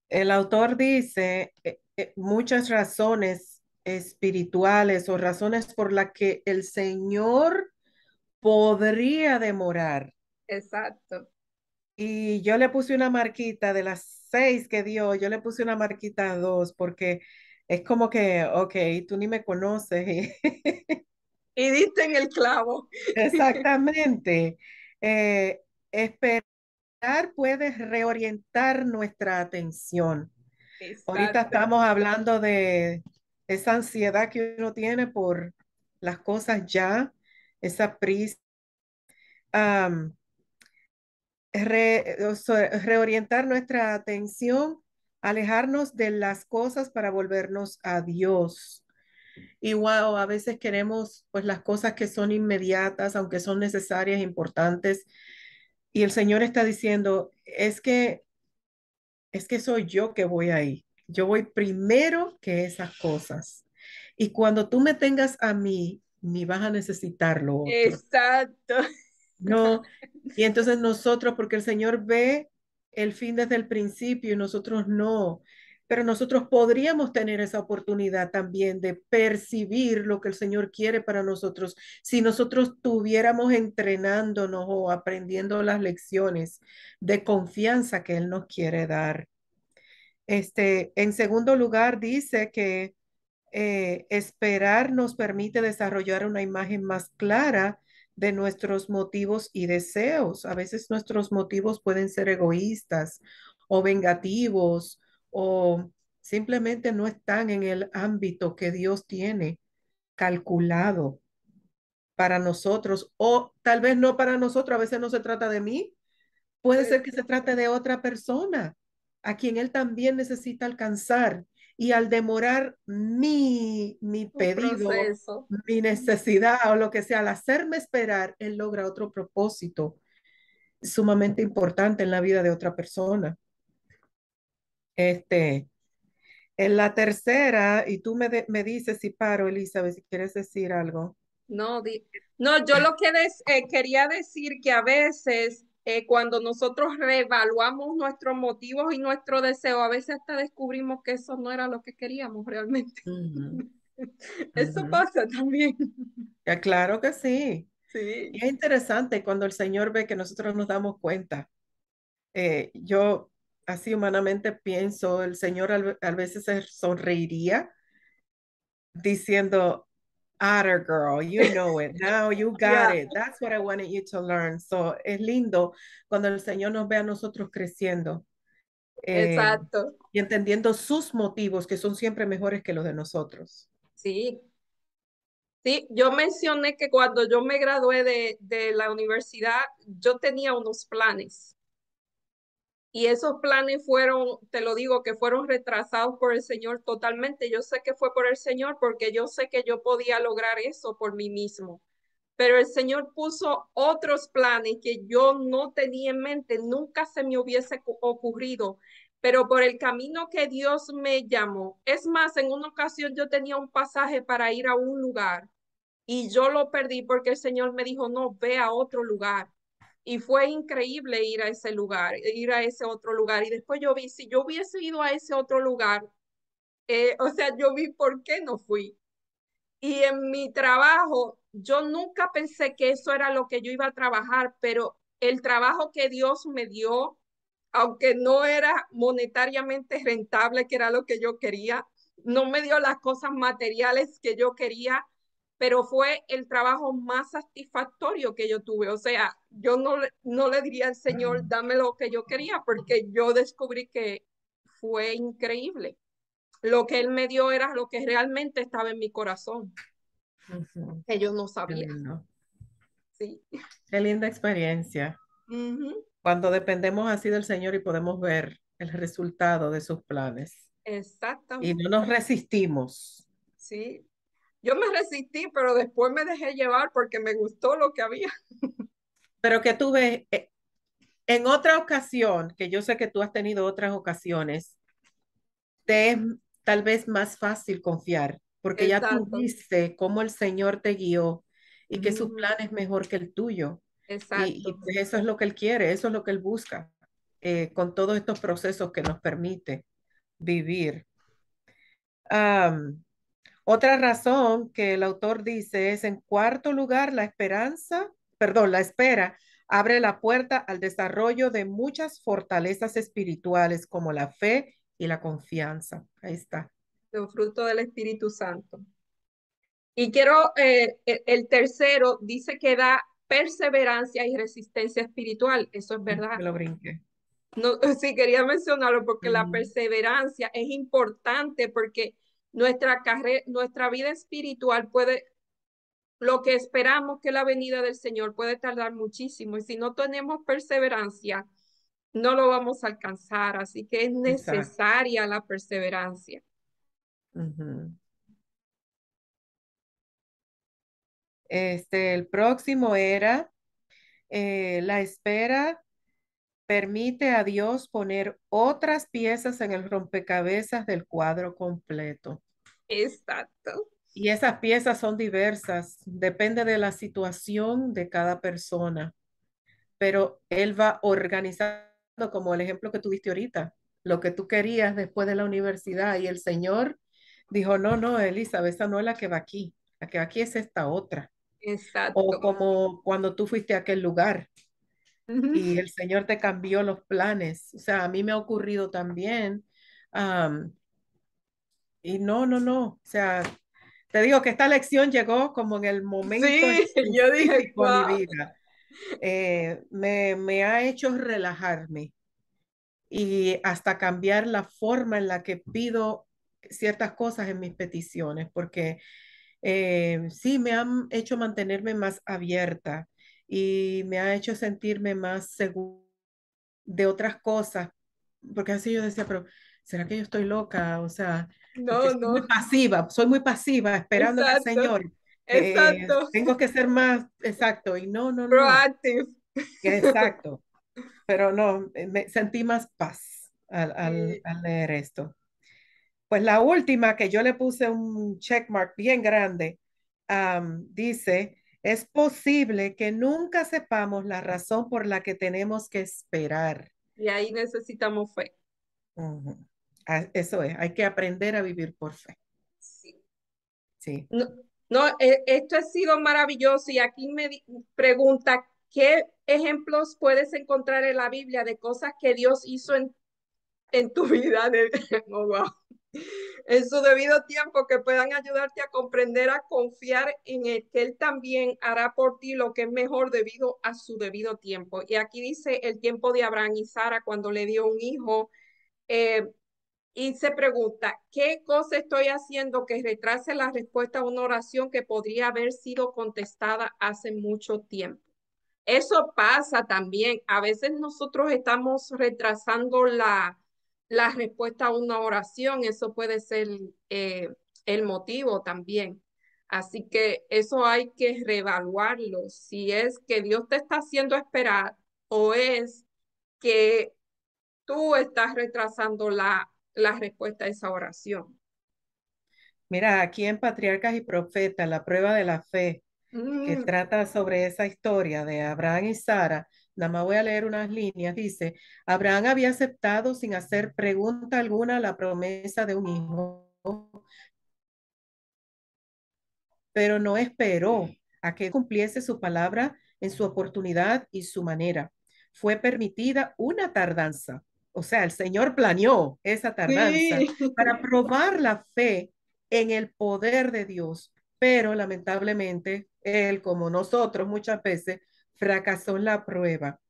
El autor dice eh, eh, muchas razones espirituales o razones por las que el Señor podría demorar. Exacto y yo le puse una marquita de las seis que dio, yo le puse una marquita a dos porque es como que, ok, tú ni me conoces. y diste en el clavo. Exactamente. Eh, esperar puede reorientar nuestra atención. Ahorita estamos hablando de esa ansiedad que uno tiene por las cosas ya, esa prisa reorientar nuestra atención, alejarnos de las cosas para volvernos a Dios. Y wow, a veces queremos pues las cosas que son inmediatas, aunque son necesarias, importantes. Y el Señor está diciendo, es que es que soy yo que voy ahí. Yo voy primero que esas cosas. Y cuando tú me tengas a mí, ni vas a necesitarlo. Exacto. No, y entonces nosotros, porque el Señor ve el fin desde el principio y nosotros no, pero nosotros podríamos tener esa oportunidad también de percibir lo que el Señor quiere para nosotros si nosotros tuviéramos entrenándonos o aprendiendo las lecciones de confianza que Él nos quiere dar. Este, en segundo lugar, dice que eh, esperar nos permite desarrollar una imagen más clara de nuestros motivos y deseos. A veces nuestros motivos pueden ser egoístas o vengativos o simplemente no están en el ámbito que Dios tiene calculado para nosotros o tal vez no para nosotros, a veces no se trata de mí, puede ser que se trate de otra persona a quien Él también necesita alcanzar y al demorar mi, mi pedido, mi necesidad o lo que sea, al hacerme esperar, él logra otro propósito sumamente importante en la vida de otra persona. Este, en la tercera, y tú me, dices si paro, Elizabeth, si quieres decir algo. No, di, no yo lo que eh, quería decir que a veces eh, cuando nosotros reevaluamos nuestros motivos y nuestro deseo, a veces hasta descubrimos que eso no era lo que queríamos realmente. eso pasa también. Ya, ah, claro que sí. sí. Y es interesante cuando el Señor ve que nosotros nos damos cuenta. Eh, yo así humanamente pienso, el Señor a veces se sonreiría diciendo, Otter girl, you know it. Now you got it. That's what I wanted you to learn. So es lindo cuando el Señor nos ve a nosotros creciendo. Eh, Exacto. Y entendiendo sus motivos, que son siempre mejores que los de nosotros. Sí. Sí, yo mencioné que cuando yo me gradué de, de la universidad, yo tenía unos planes y esos planes fueron, te lo digo, que fueron retrasados por el Señor totalmente. Yo sé que fue por el Señor porque yo sé que yo podía lograr eso por mí mismo. Pero el Señor puso otros planes que yo no tenía en mente, nunca se me hubiese ocurrido, pero por el camino que Dios me llamó. Es más, en una ocasión yo tenía un pasaje para ir a un lugar y yo lo perdí porque el Señor me dijo, no, ve a otro lugar y fue increíble ir a ese lugar, ir a ese otro lugar. Y después yo vi, si yo hubiese ido a ese otro lugar, eh, o sea, yo vi por qué no fui. Y en mi trabajo, yo nunca pensé que eso era lo que yo iba a trabajar, pero el trabajo que Dios me dio, aunque no era monetariamente rentable, que era lo que yo quería, no me dio las cosas materiales que yo quería, pero fue el trabajo más satisfactorio que yo tuve. O sea, yo no, le diría al Señor, dame lo que yo quería, porque yo descubrí que fue increíble. Lo que Él me dio era lo que realmente estaba en mi corazón, Ellos que yo no sabía. Sí. Qué linda experiencia. Cuando dependemos así del Señor y podemos ver el resultado de sus planes. Exactamente. Y no nos resistimos. Sí. Yo me resistí, pero después me dejé llevar porque me gustó lo que había. Pero que tuve, eh, en otra ocasión, que yo sé que tú has tenido otras ocasiones, te es tal vez más fácil confiar, porque ya tú viste cómo el Señor te guió y que su plan es mejor que el tuyo. Exacto. Y, pues eso es lo que Él quiere, eso es lo que Él busca, eh, con todos estos procesos que nos permite vivir. Um, otra razón que el autor dice es, en cuarto lugar, la esperanza, perdón, la espera abre la puerta al desarrollo de muchas fortalezas espirituales como la fe y la confianza. Ahí está. El fruto del Espíritu Santo. Y quiero, eh, e, el tercero dice que da perseverancia y resistencia espiritual. Eso es mm, verdad. lo brinqué. No, sí, quería mencionarlo porque la perseverancia es importante porque nuestra, nuestra vida espiritual puede, lo que esperamos que la venida del Señor puede tardar muchísimo y si no tenemos perseverancia, no lo vamos a alcanzar. Así que es necesaria la perseverancia. Este, el próximo era eh, la espera permite a Dios poner otras piezas en el rompecabezas del cuadro completo. Exacto. Y esas piezas son diversas, depende de la situación de cada persona, pero él va organizando, como el ejemplo que tuviste ahorita, lo que tú querías después de la universidad y el Señor dijo, no, no, Elizabeth, esa no es la que va aquí, la que va aquí es esta otra. Exacto. O como cuando tú fuiste a aquel lugar y el Señor te cambió los planes. O sea, a mí me ha ocurrido también y no, no, no. O sea, te digo que esta lección llegó como en el momento sí, yo dije, wow. mi vida. Eh, me, me ha hecho relajarme y hasta cambiar la forma en la que pido ciertas cosas en mis peticiones, porque eh, sí, me han hecho mantenerme más abierta y me ha hecho sentirme más segura de otras cosas, porque así yo decía, pero ¿será que yo estoy loca? O sea, no, no. pasiva, soy muy pasiva, esperando al Señor. Exacto. tengo que ser más exacto y no, no, no. Proactive. Exacto. Pero no, me sentí más paz al, leer esto. Pues la última que yo le puse un checkmark bien grande, dice, es posible que nunca sepamos la razón por la que tenemos que esperar. Y ahí necesitamos fe. Eso es, hay que aprender a vivir por fe. Sí. No, eh, esto ha sido maravilloso y aquí me pregunta, ¿qué ejemplos puedes encontrar en la Biblia de cosas que Dios hizo en, en tu vida? Oh, en su debido tiempo que puedan ayudarte a comprender, a confiar en el que Él también hará por ti lo que es mejor debido a su debido tiempo. Y aquí dice el tiempo de Abraham y Sara cuando le dio un hijo. Eh, y se pregunta, ¿qué cosa estoy haciendo que retrase la respuesta a una oración que podría haber sido contestada hace mucho tiempo? Eso pasa también. A veces nosotros estamos retrasando la, la respuesta a una oración. Eso puede ser eh, el motivo también. Así que eso hay que reevaluarlo. Si es que Dios te está haciendo esperar o es que tú estás retrasando la la respuesta a esa oración. Mira, aquí en Patriarcas y Profetas, la prueba de la fe, que mm. trata sobre esa historia de Abraham y Sara, nada más voy a leer unas líneas, dice, Abraham había aceptado sin hacer pregunta alguna la promesa de un hijo, pero no esperó a que cumpliese su palabra en su oportunidad y su manera. Fue permitida una tardanza, o sea, el Señor planeó esa tardanza para probar la fe en el poder de Dios. Pero lamentablemente, Él, como nosotros muchas veces, fracasó en la prueba.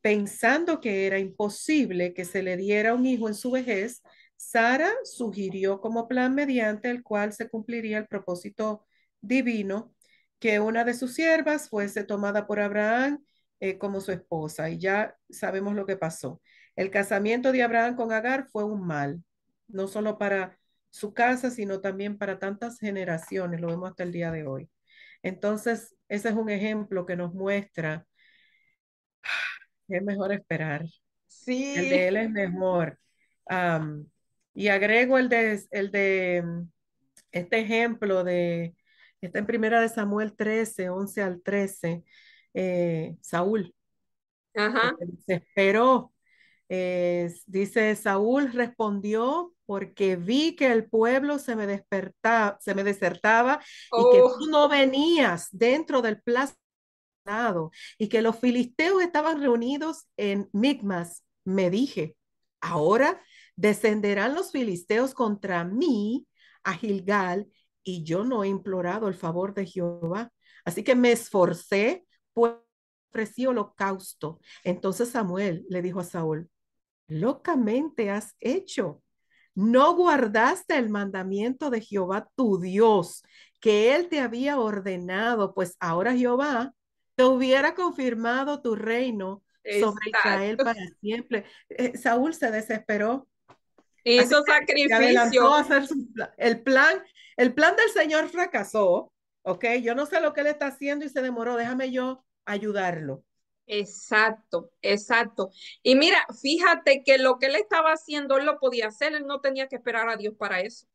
Pensando que era imposible que se le diera un hijo en su vejez, Sara sugirió como plan mediante el cual se cumpliría el propósito divino que una de sus siervas fuese tomada por Abraham eh, como su esposa. Y ya sabemos lo que pasó. El casamiento de Abraham con Agar fue un mal, no solo para su casa, sino también para tantas generaciones, lo vemos hasta el día de hoy. Entonces, ese es un ejemplo que nos muestra que es mejor esperar. Sí. El de él es mejor. y agrego el de, el de este ejemplo de, está en primera de Samuel 13, 11 al 13, eh, Saúl. Ajá. Se esperó eh, dice, Saúl respondió, porque vi que el pueblo se me, despertaba, se me desertaba y que oh. tú no venías dentro del plazo y que los filisteos estaban reunidos en Migmas. Me dije, ahora descenderán los filisteos contra mí a Gilgal y yo no he implorado el favor de Jehová. Así que me esforcé, pues ofrecí holocausto. Entonces Samuel le dijo a Saúl, locamente has hecho. No guardaste el mandamiento de Jehová tu Dios, que él te había ordenado, pues ahora Jehová te hubiera confirmado tu reino sobre Israel para siempre. Eh, Saúl se desesperó. Hizo el, plan, el plan del Señor fracasó, ¿ok? Yo no sé lo que él está haciendo y se demoró, déjame yo ayudarlo. Exacto, exacto. Y mira, fíjate que lo que él estaba haciendo, él lo podía hacer, él no tenía que esperar a Dios para eso.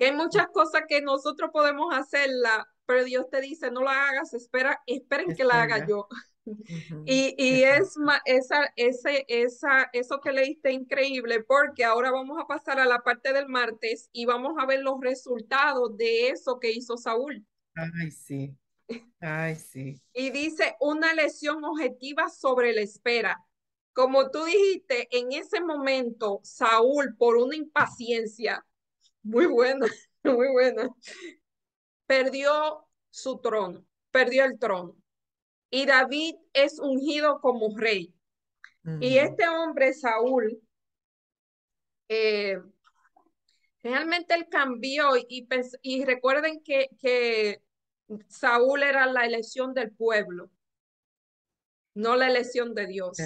hay muchas cosas que nosotros podemos hacerla, pero Dios te dice, no la hagas, espera, esperen que la haga yo. Y, y es esa, ese, esa, eso que leíste increíble, porque ahora vamos a pasar a la parte del martes y vamos a ver los resultados de eso que hizo Saúl. Ay, sí. Ay, sí. Y dice una lesión objetiva sobre la espera. Como tú dijiste, en ese momento, Saúl, por una impaciencia, muy buena, muy buena, perdió su trono, perdió el trono. Y David es ungido como rey. Y este hombre, Saúl, eh, realmente él cambió y, y, pues, y recuerden que, que Saúl era la elección del pueblo, no la elección de Dios.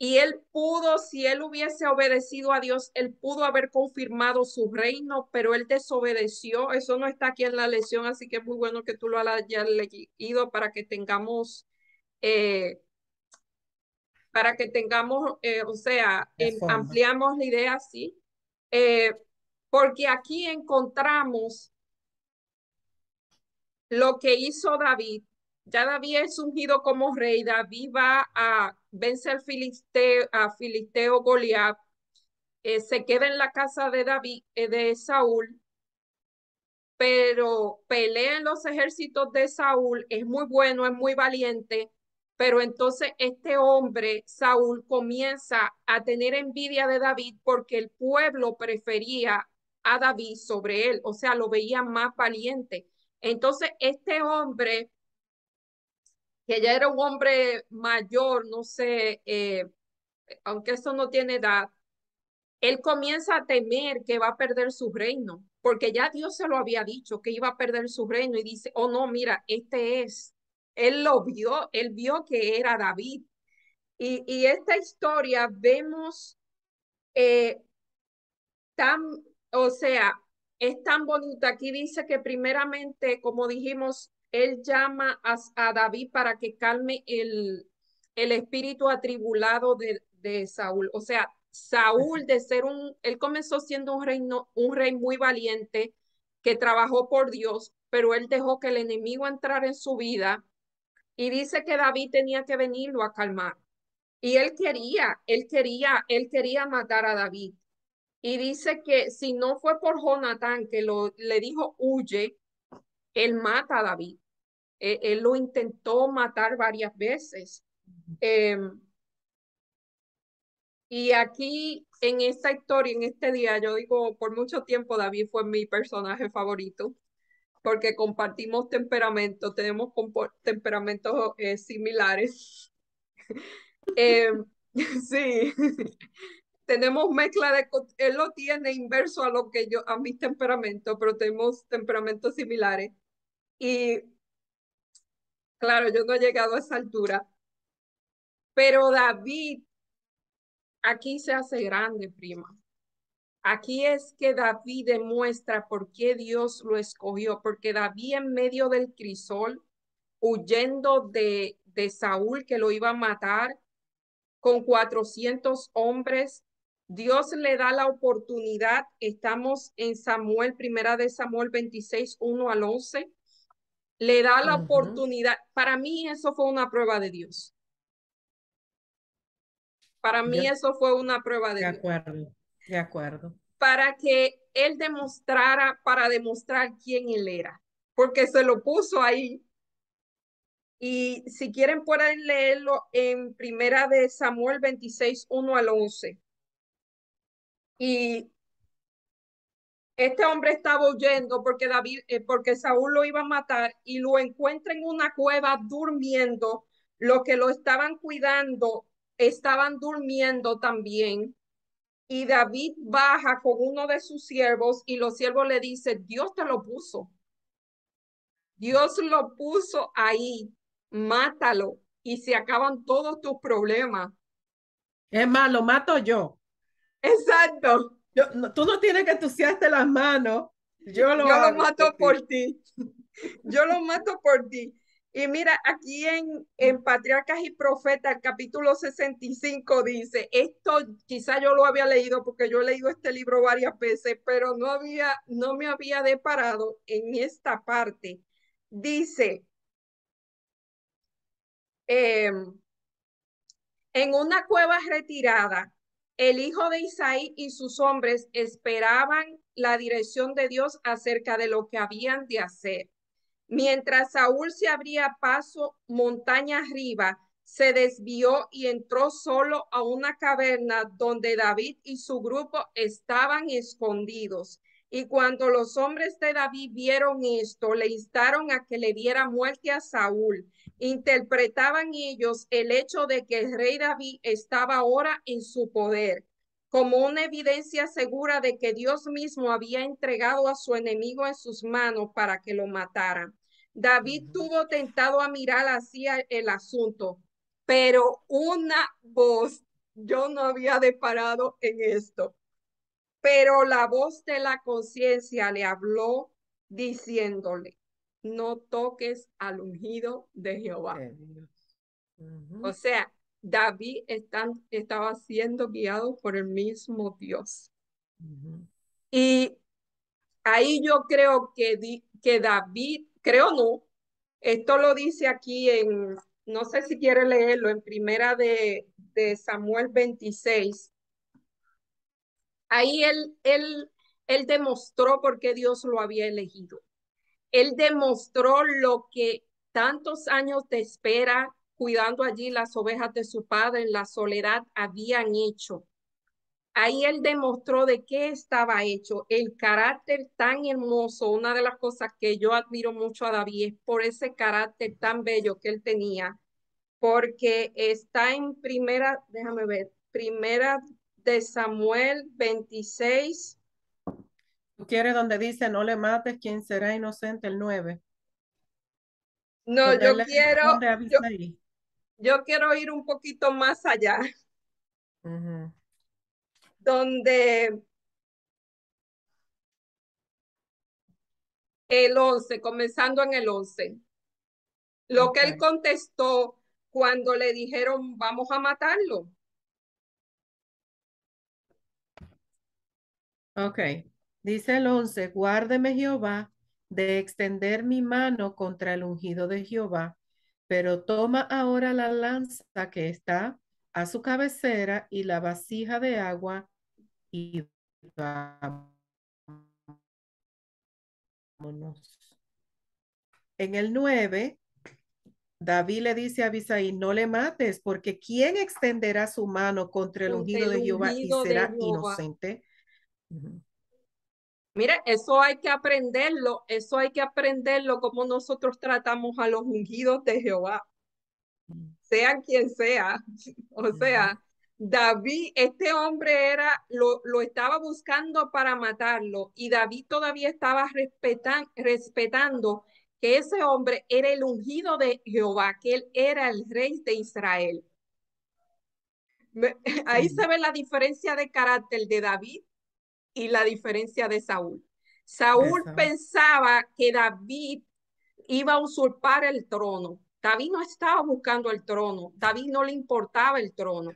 Y él pudo, si él hubiese obedecido a Dios, él pudo haber confirmado su reino, pero él desobedeció. Eso no está aquí en la lección, así que es muy bueno que tú lo hayas leído para que tengamos, eh, para que tengamos, eh, o sea, em, ampliamos la idea, sí. Eh, porque aquí encontramos lo que hizo David. Ya David es ungido como rey, David va a vencer filisteo, a Filisteo Goliath, eh, se queda en la casa de David, eh, de Saúl, pero pelea en los ejércitos de Saúl, es muy bueno, es muy valiente, pero entonces este hombre, Saúl, comienza a tener envidia de David porque el pueblo prefería a David sobre él, o sea, lo veía más valiente. Entonces, este hombre, que ya era un hombre mayor, no sé, eh, aunque eso no tiene edad, él comienza a temer que va a perder su reino, porque ya Dios se lo había dicho, que iba a perder su reino y dice, oh no, mira, este es. Él lo vio, él vio que era David. Y, esta historia vemos eh, tan, o sea, es tan bonita. Aquí dice que primeramente, como dijimos, él llama a, David para que calme el, el espíritu atribulado de, Saúl. O sea, Saúl de ser un, él comenzó siendo un reino, un rey muy valiente que trabajó por Dios, pero él dejó que el enemigo entrara en su vida y dice que David tenía que venirlo a calmar. Y él quería, él quería, él quería matar a David. Y dice que si no fue por Jonathan que lo, le dijo huye, él mata a David. E, él lo intentó matar varias veces. Em, y aquí, en esta historia, en este día, yo digo, por mucho tiempo David fue mi personaje favorito, porque compartimos temperamento, tenemos temperamentos eh, similares. Em, sí, tenemos mezcla de, él lo tiene inverso a lo que yo, a mis temperamento pero tenemos temperamentos similares. Y claro, yo no he llegado a esa altura, pero David, aquí se hace grande, prima. Aquí es que David demuestra por qué Dios lo escogió, porque David en medio del crisol, huyendo de, de Saúl que lo iba a matar, con 400 hombres, Dios le da la oportunidad. Estamos en Samuel, primera de Samuel 26, 1 al 11. Le da la oportunidad. Para mí eso fue una prueba de Dios. Para mí eso fue una prueba de, de Dios. De acuerdo, de acuerdo. Para que él demostrara, para demostrar quién él era, porque se lo puso ahí. Y si quieren pueden leerlo en primera de Samuel 26, 1 al 11. Y este hombre estaba huyendo porque David, eh, porque Saúl lo iba a matar y lo encuentra en una cueva durmiendo. Los que lo estaban cuidando estaban durmiendo también. Y David baja con uno de sus siervos y los siervos le dicen, Dios te lo puso. Dios lo puso ahí, mátalo y se acaban todos tus problemas. Es más, lo mato yo. Exacto. tú no tienes que entusiaste las manos. Yo lo, mato por ti. Yo lo mato por ti. Y mira, aquí en, en Patriarcas y Profetas, capítulo 65 dice, esto quizá yo lo había leído porque yo he leído este libro varias veces, pero no, había, no me había deparado en esta parte. Dice, em, en una cueva retirada, el hijo de Isaí y sus hombres esperaban la dirección de Dios acerca de lo que habían de hacer. Mientras Saúl se abría paso montaña arriba, se desvió y entró solo a una caverna donde David y su grupo estaban escondidos. Y cuando los hombres de David vieron esto, le instaron a que le diera muerte a Saúl interpretaban ellos el hecho de que el rey David estaba ahora en su poder, como una evidencia segura de que Dios mismo había entregado a su enemigo en sus manos para que lo matara. David tuvo tentado a mirar hacia el asunto, pero una voz, yo no había deparado en esto, pero la voz de la conciencia le habló diciéndole, no toques al ungido de Jehová. O sea, David estaba siendo guiado por el mismo Dios. Y ahí yo creo que, que David, creo no, esto lo dice aquí en, no sé si quiere leerlo, en primera de, Samuel 26. Ahí él, él, él demostró por qué Dios lo había elegido. Él demostró lo que tantos años de espera, cuidando allí las ovejas de su padre en la soledad, habían hecho. Ahí él demostró de qué estaba hecho, el carácter tan hermoso. Una de las cosas que yo admiro mucho a David es por ese carácter tan bello que él tenía, porque está en primera, déjame ver, primera de Samuel 26, ¿Tú quieres donde dice no le mates ¿quién será inocente el 9? No, yo quiero. Yo, quiero ir un poquito más allá. Donde el 11, comenzando en el 11. Lo que él contestó cuando le dijeron vamos a matarlo. Ok. Dice el 11, guárdeme Jehová de extender mi mano contra el ungido de Jehová, pero toma ahora la lanza que está a su cabecera y la vasija de agua y vámonos. En el 9, David le dice a Bisaí, no le mates, porque ¿quién extenderá su mano contra el ungido de Jehová y será inocente? Mira, eso hay que aprenderlo, eso hay que aprenderlo, como nosotros tratamos a los ungidos de Jehová, Sea quien sea. O sea, David, este hombre era, lo, lo estaba buscando para matarlo y David todavía estaba respetando que ese hombre era el ungido de Jehová, que él era el rey de Israel. Ahí se ve la diferencia de carácter de David y la diferencia de Saúl. Saúl pensaba que David iba a usurpar el trono. David no estaba buscando el trono, David no le importaba el trono.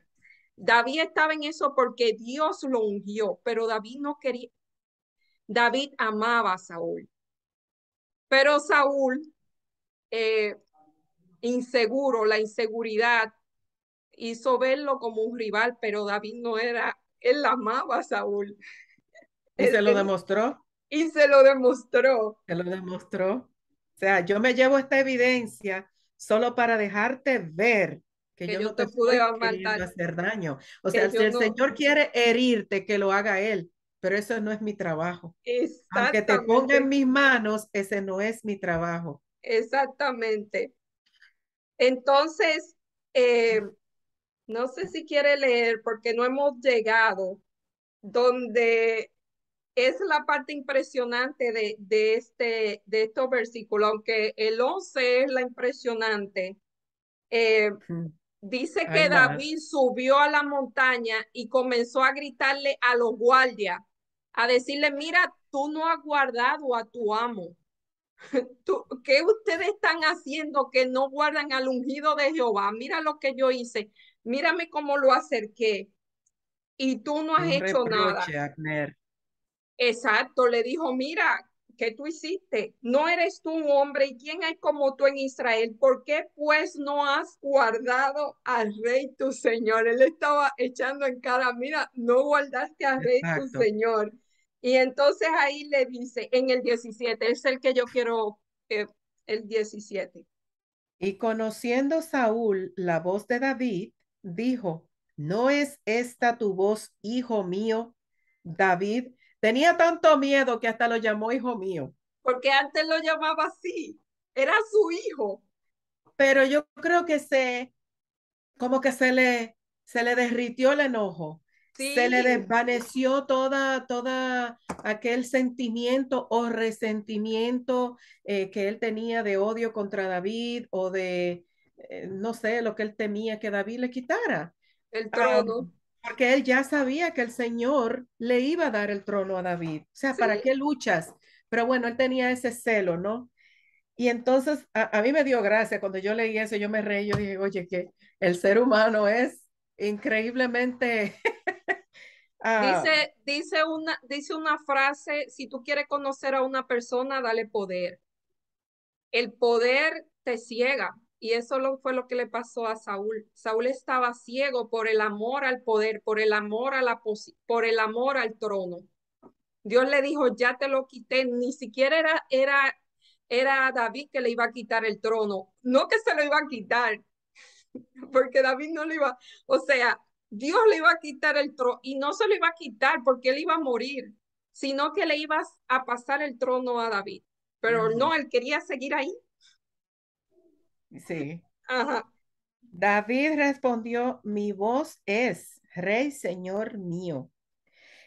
David estaba en eso porque Dios lo ungió, pero David no quería. David amaba a Saúl. Pero Saúl, eh, inseguro, la inseguridad hizo verlo como un rival, pero David no era, él amaba a Saúl. ¿Y se lo demostró? Y se lo demostró. Se lo demostró. O sea, yo me llevo esta evidencia solo para dejarte ver que, yo, no te, pude hacer daño. O sea, si el Señor quiere herirte, que lo haga Él, pero eso no es mi trabajo. Aunque te ponga en mis manos, ese no es mi trabajo. Exactamente. Entonces, eh, no sé si quiere leer, porque no hemos llegado donde es la parte impresionante de, de, este, de estos versículos, aunque el 11 es la impresionante. Eh, dice que David subió a la montaña y comenzó a gritarle a los guardias, a decirle, mira, tú no has guardado a tu amo. ¿Qué ustedes están haciendo que no guardan al ungido de Jehová? Mira lo que yo hice, mírame cómo lo acerqué y tú no has hecho nada. Exacto, le dijo, mira, que tú hiciste? No eres tú un hombre y quién hay como tú en Israel. ¿Por qué pues no has guardado al rey tu señor? Él estaba echando en cara, mira, no guardaste al rey tu señor. Y entonces ahí le dice, en el 17, es el que yo quiero, eh, el 17. Y conociendo Saúl la voz de David, dijo, ¿no es esta tu voz, hijo mío? David Tenía tanto miedo que hasta lo llamó hijo mío. Porque antes lo llamaba así, era su hijo. Pero yo creo que se, como que se le, se le derritió el enojo. Se le desvaneció toda, toda aquel sentimiento o resentimiento eh, que él tenía de odio contra David o de, eh, no sé, lo que él temía que David le quitara. El trono. Porque él ya sabía que el Señor le iba a dar el trono a David. O sea, ¿para qué luchas? Pero bueno, él tenía ese celo, ¿no? Y entonces a, mí me dio gracia cuando yo leí eso, yo me reí, yo dije, oye, que el ser humano es increíblemente... Ah, dice, una, dice una frase, si tú quieres conocer a una persona, dale poder. El poder te ciega, y eso lo, fue lo que le pasó a Saúl. Saúl estaba ciego por el amor al poder, por el amor a la por el amor al trono. Dios le dijo, "Ya te lo quité." Ni siquiera era era era David que le iba a quitar el trono, no que se lo iba a quitar, porque David no le iba, o sea, Dios le iba a quitar el trono y no se lo iba a quitar porque él iba a morir, sino que le ibas a pasar el trono a David. Pero no, él quería seguir ahí. Sí. David respondió, mi voz es, Rey Señor mío.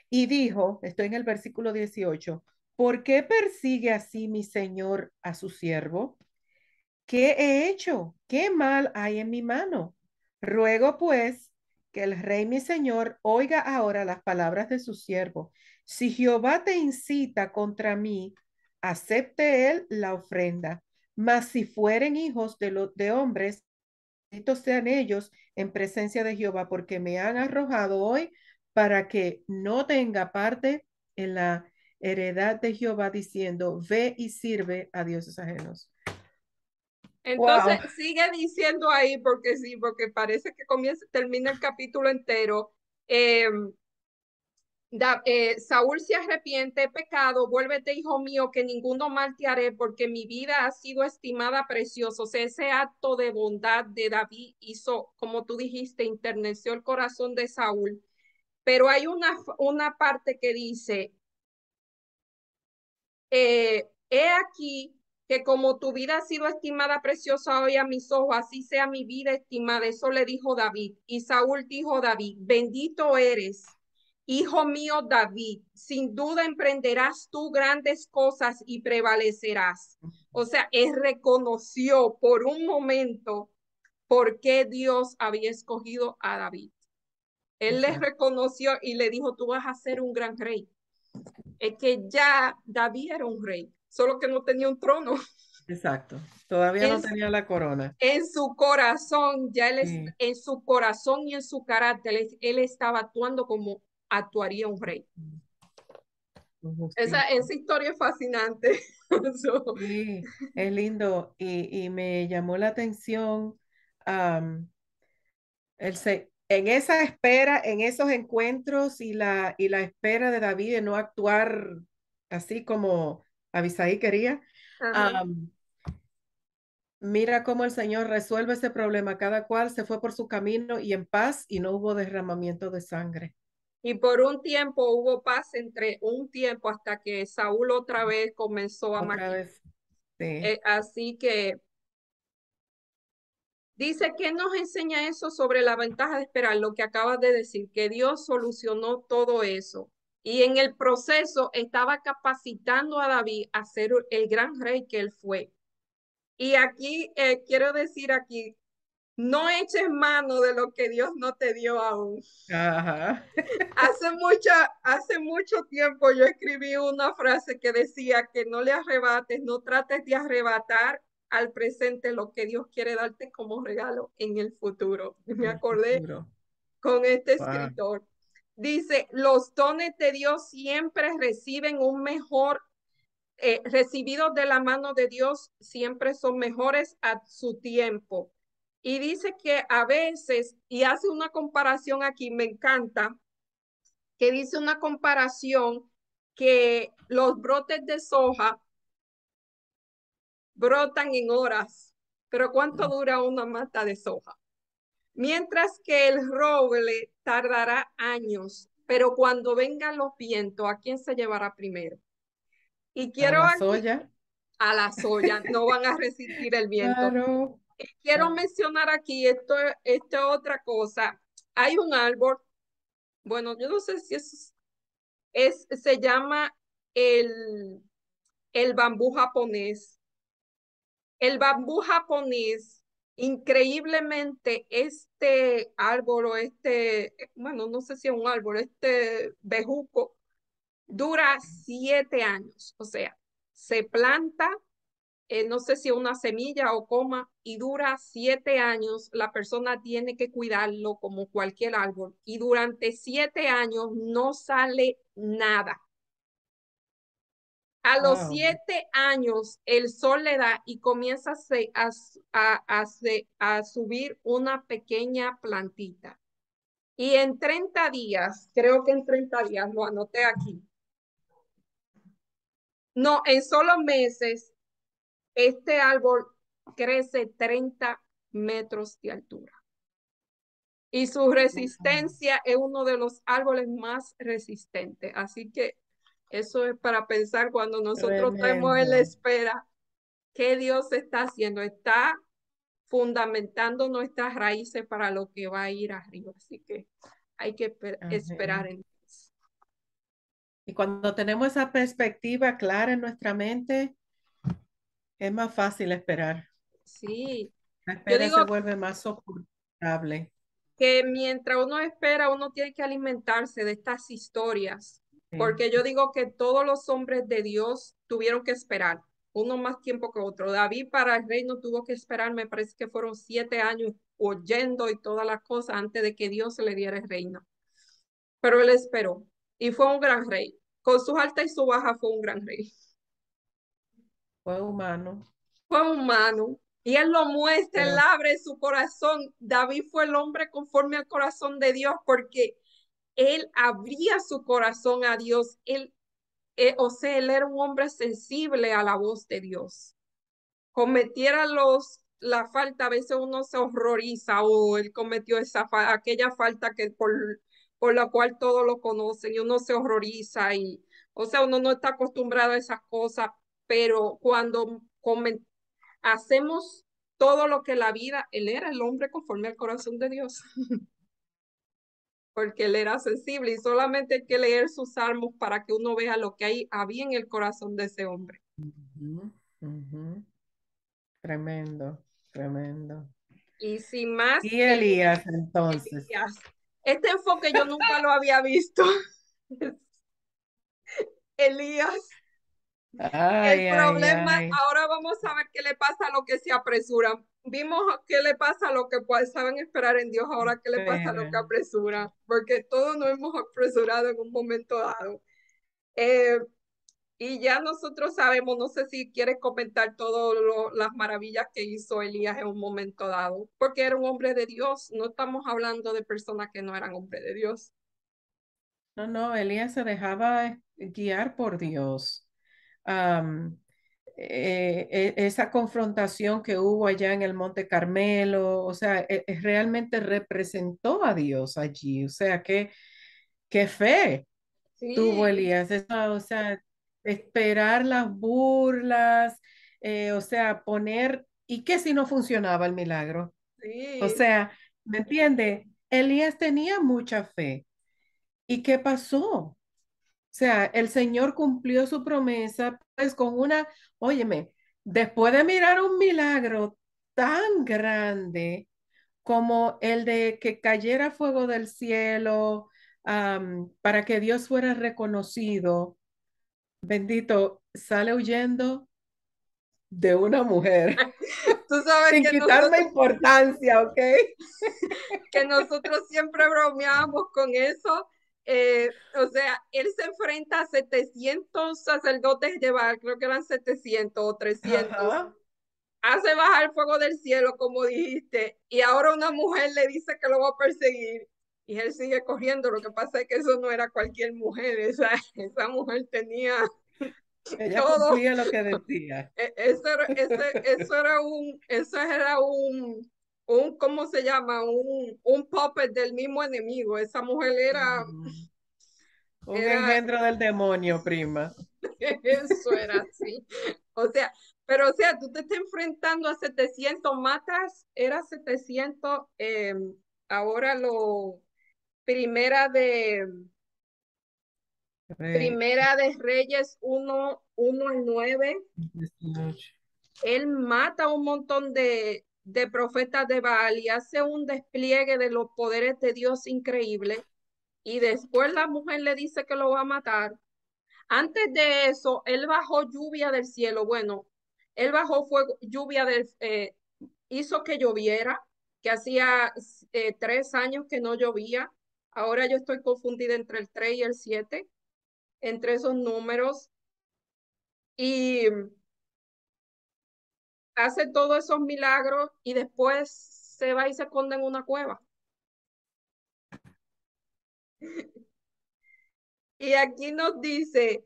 Y dijo, estoy en el versículo 18, ¿por qué persigue así mi Señor a su siervo? ¿Qué he hecho? ¿Qué mal hay en mi mano? Ruego pues que el Rey mi Señor oiga ahora las palabras de su siervo. Si Jehová te incita contra mí, acepte él la ofrenda mas si fueren hijos de, los de hombres, estos sean ellos en presencia de Jehová, porque me han arrojado hoy para que no tenga parte en la heredad de Jehová, diciendo, ve y sirve a dioses ajenos. Entonces sigue diciendo ahí, porque sí, porque parece que comienza, termina el capítulo entero. Em, eh, Saúl se arrepiente, pecado, vuélvete hijo mío, que ninguno mal te haré, porque mi vida ha sido estimada preciosa. O sea, ese acto de bondad de David hizo, como tú dijiste, interneció el corazón de Saúl. Pero hay una, una parte que dice, eh, he aquí que como tu vida ha sido estimada preciosa hoy a mis ojos, así sea mi vida estimada. Eso le dijo David. Y Saúl dijo David, bendito eres Hijo mío David, sin duda emprenderás tú grandes cosas y prevalecerás. O sea, él reconoció por un momento por qué Dios había escogido a David. Él le reconoció y le dijo, tú vas a ser un gran rey. Es que ya David era un rey, solo que no tenía un trono. Exacto. Todavía no tenía la corona. En su corazón, ya en su corazón y en su carácter, él, estaba actuando como actuaría un rey. Esa, historia es fascinante. sí, es lindo y, me llamó la atención en esa espera, en esos encuentros y la, y la espera de David de no actuar así como Abisai quería. mira cómo el Señor resuelve ese problema. Cada cual se fue por su camino y en paz y no hubo derramamiento de sangre. Y por un tiempo hubo paz entre un tiempo hasta que Saúl otra vez comenzó a marcar. Eh, así que dice que nos enseña eso sobre la ventaja de esperar, lo que acabas de decir, que Dios solucionó todo eso. Y en el proceso estaba capacitando a David a ser el gran rey que él fue. Y aquí eh, quiero decir aquí no eches mano de lo que Dios no te dio aún. hace, hace mucho tiempo yo escribí una frase que decía que no le arrebates, no trates de arrebatar al presente lo que Dios quiere darte como regalo en el futuro. Me acordé con este escritor. Dice, los dones de Dios siempre reciben un mejor eh, recibidos de la mano de Dios siempre son mejores a su tiempo. Y dice que a veces, y hace una comparación aquí, me encanta, que dice una comparación que los brotes de soja brotan en horas, pero ¿cuánto dura una mata de soja? Mientras que el roble tardará años, pero cuando vengan los vientos, ¿a quién se llevará primero? Y quiero... A la soya. A la soya, no van a resistir el viento quiero mencionar aquí esto, otra cosa. Hay un árbol, bueno, yo no sé si es, es se llama el, el bambú japonés. El bambú japonés, increíblemente, este árbol o este, bueno, no sé si es un árbol, este bejuco, dura siete años. O sea, se planta, eh, no sé si una semilla o coma, y dura siete años, la persona tiene que cuidarlo como cualquier árbol. Y durante siete años no sale nada. A los siete años el sol le da y comienza a, a, a subir una pequeña plantita. Y en 30 días, creo que en 30 días, lo anoté aquí. No, en solo meses este árbol crece 30 metros de altura. Y su resistencia es uno de los árboles más resistentes. Así que eso es para pensar cuando nosotros tenemos en la espera, ¿qué Dios está haciendo? Está fundamentando nuestras raíces para lo que va a ir arriba. Así que hay que esperar en Dios. y cuando tenemos esa perspectiva clara en nuestra mente, es más fácil esperar. Sí. La espera se vuelve más soportable. Que mientras uno espera, uno tiene que alimentarse de estas historias. Porque yo digo que todos los hombres de Dios tuvieron que esperar, uno más tiempo que otro. David para el reino tuvo que esperar, me parece que fueron siete años oyendo y todas las cosas antes de que Dios se le diera el reino. Pero él esperó y fue un gran rey. Con sus altas y su baja fue un gran rey. Fue humano. Fue humano. Y él lo muestra, él abre su corazón. David fue el hombre conforme al corazón de Dios porque él abría su corazón a Dios. Él, eh, o sea, él era un hombre sensible a la voz de Dios. Cometiera los, la falta, a veces uno se horroriza o él cometió esa aquella falta que por, por la cual todos lo conocen y uno se horroriza y, o sea, uno no está acostumbrado a esas cosas, pero cuando hacemos todo lo que la vida, él era el hombre conforme al corazón de Dios, porque él era sensible y solamente hay que leer sus salmos para que uno vea lo que hay, había en el corazón de ese hombre. Tremendo, tremendo. Y sin más. Y Elías, entonces. Este enfoque yo nunca lo había visto. Elías el problema, ahora vamos a ver qué le pasa a lo que se apresura. Vimos qué le pasa a lo que pues saben esperar en Dios, ahora qué le pasa a lo que apresura, porque todos nos hemos apresurado en un momento dado. Eh, y ya nosotros sabemos, no sé si quieres comentar todas las maravillas que hizo Elías en un momento dado, porque era un hombre de Dios, no estamos hablando de personas que no eran hombres de Dios. No, no, Elías se dejaba guiar por Dios eh, e, esa confrontación que hubo allá en el Monte Carmelo, o sea, e, e, realmente representó a Dios allí, o sea, qué, qué fe tuvo Elías, ah, o sea, esperar las burlas, eh, o sea, poner, ¿y qué si no funcionaba el milagro? O sea, ¿me entiende? Elías tenía mucha fe. ¿Y qué pasó? O sea, el Señor cumplió su promesa, pues con una, óyeme, después de mirar un milagro tan grande como el de que cayera fuego del cielo para que Dios fuera reconocido, bendito, sale huyendo de una mujer. Tú sabes Sin que quitarme importancia, ¿ok? que nosotros siempre bromeamos con eso eh, o sea, él se enfrenta a 700 sacerdotes de creo que eran 700 o 300. Hace bajar fuego del cielo, como dijiste, y ahora una mujer le dice que lo va a perseguir y él sigue corriendo. Lo que pasa es que eso no era cualquier mujer, esa, mujer tenía. todo. lo que decía. E, eso, eso, era un, eso era un un, ¿cómo se llama? Un, un puppet del mismo enemigo. Esa mujer era... Un engendro del demonio, prima. Eso era así. O sea, pero o sea, tú te estás enfrentando a 700 matas, era 700, em, ahora lo primera de... Primera de Reyes 1, 1 al 9. Él mata un montón de, de profetas de Baal y hace un despliegue de los poderes de Dios increíble. Y después la mujer le dice que lo va a matar. Antes de eso, él bajó lluvia del cielo. Bueno, él bajó fuego, lluvia del, eh, hizo que lloviera, que hacía eh, tres años que no llovía. Ahora yo estoy confundida entre el 3 y el 7, entre esos números. Y hace todos esos milagros y después se va y se esconde en una cueva. Y aquí nos dice,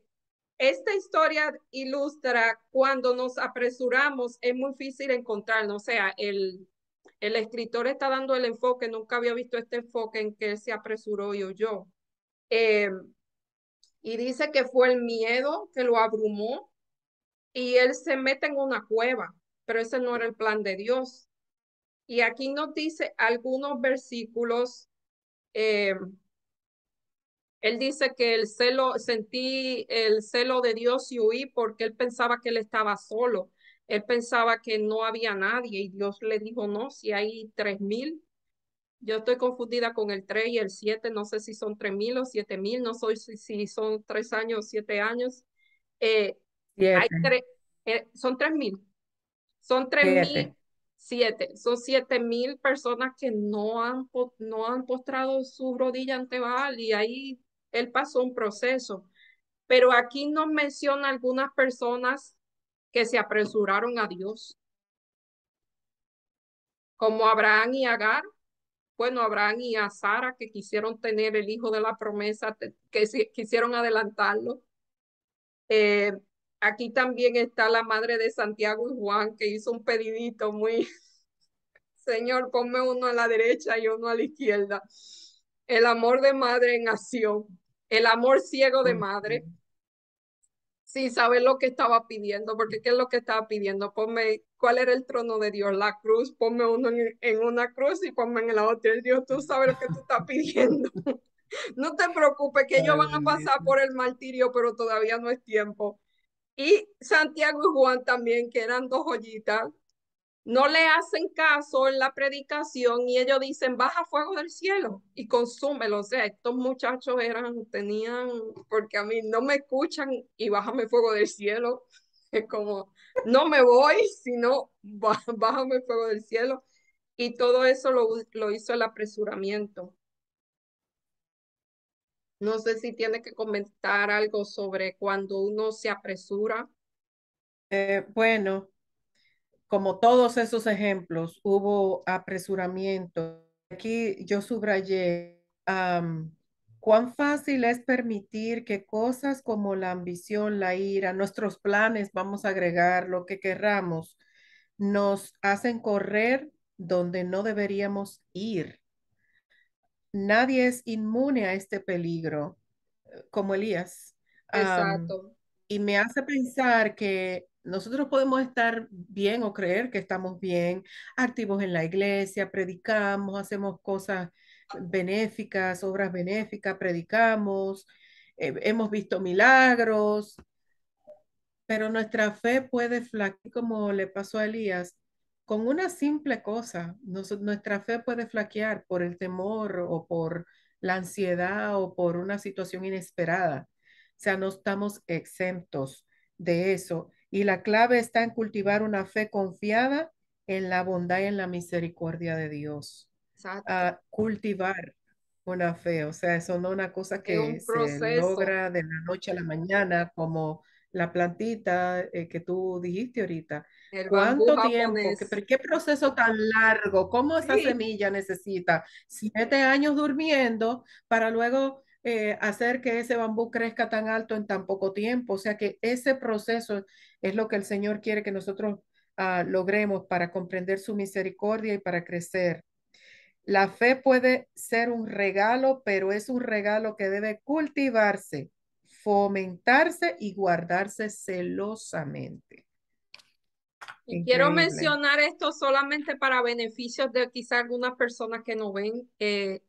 esta historia ilustra cuando nos apresuramos es muy difícil encontrarnos, o sea, el, escritor está dando el enfoque, nunca había visto este enfoque en que él se apresuró y oyó. Em, y dice que fue el miedo que lo abrumó y él se mete en una cueva pero ese no era el plan de Dios. Y aquí nos dice algunos versículos. Eh, él dice que el celo, sentí el celo de Dios y huí porque él pensaba que él estaba solo. Él pensaba que no había nadie y Dios le dijo, no, si hay tres mil. Yo estoy confundida con el tres y el siete. no sé si son tres mil o siete mil, no sé si, son tres años o siete años. Eh, hay tres eh, son tres mil. Son 3.000, siete son 7.000 personas que no han, no han postrado su rodilla ante Baal y ahí él pasó un proceso. Pero aquí nos menciona algunas personas que se apresuraron a Dios, como Abraham y Agar, bueno, Abraham y a Sara que quisieron tener el hijo de la promesa, que quisieron adelantarlo. Eh, Aquí también está la madre de Santiago y Juan, que hizo un pedidito muy, Señor, ponme uno a la derecha y uno a la izquierda. El amor de madre en acción, el amor ciego de madre, sin sabes lo que estaba pidiendo, porque ¿qué es lo que estaba pidiendo? Ponme, ¿cuál era el trono de Dios? La cruz, ponme uno en, en una cruz y ponme en la otra. Dios, tú sabes lo que tú estás pidiendo. No te preocupes que ellos van a pasar por el martirio, pero todavía no es tiempo. Y Santiago y Juan también, que eran dos joyitas, no le hacen caso en la predicación y ellos dicen, baja fuego del cielo y consúmelo. O sea, estos muchachos eran, tenían, porque a mí no me escuchan y bájame fuego del cielo. Es como, no me voy, sino bájame fuego del cielo. Y todo eso lo, lo hizo el apresuramiento. No sé si tiene que comentar algo sobre cuando uno se apresura. Eh, bueno, como todos esos ejemplos, hubo apresuramiento. Aquí yo subrayé cuán fácil es permitir que cosas como la ambición, la ira, nuestros planes, vamos a agregar lo que querramos, nos hacen correr donde no deberíamos ir nadie es inmune a este peligro, eh, como Elías. Exacto. y me hace pensar que nosotros podemos estar bien o creer que estamos bien, activos en la iglesia, predicamos, hacemos cosas benéficas, obras benéficas, predicamos, eh, hemos visto milagros, pero nuestra fe puede flaquear como le pasó a Elías con una simple cosa, nuestra fe puede flaquear por el temor o por la ansiedad o por una situación inesperada. O sea, no estamos exentos de eso. Y la clave está en cultivar una fe confiada en la bondad y en la misericordia de Dios. Ah, cultivar una fe, o sea, eso no es una cosa que se logra de la noche a la mañana como la plantita eh, que tú dijiste ahorita. ¿Cuánto tiempo? ¿Qué, proceso tan largo? ¿Cómo esa semilla necesita siete años durmiendo para luego eh, hacer que ese bambú crezca tan alto en tan poco tiempo? O sea que ese proceso es lo que el Señor quiere que nosotros ah, logremos para comprender su misericordia y para crecer. La fe puede ser un regalo, pero es un regalo que debe cultivarse fomentarse y guardarse celosamente. Y quiero mencionar esto solamente para beneficios de quizás algunas personas que no ven. Eh,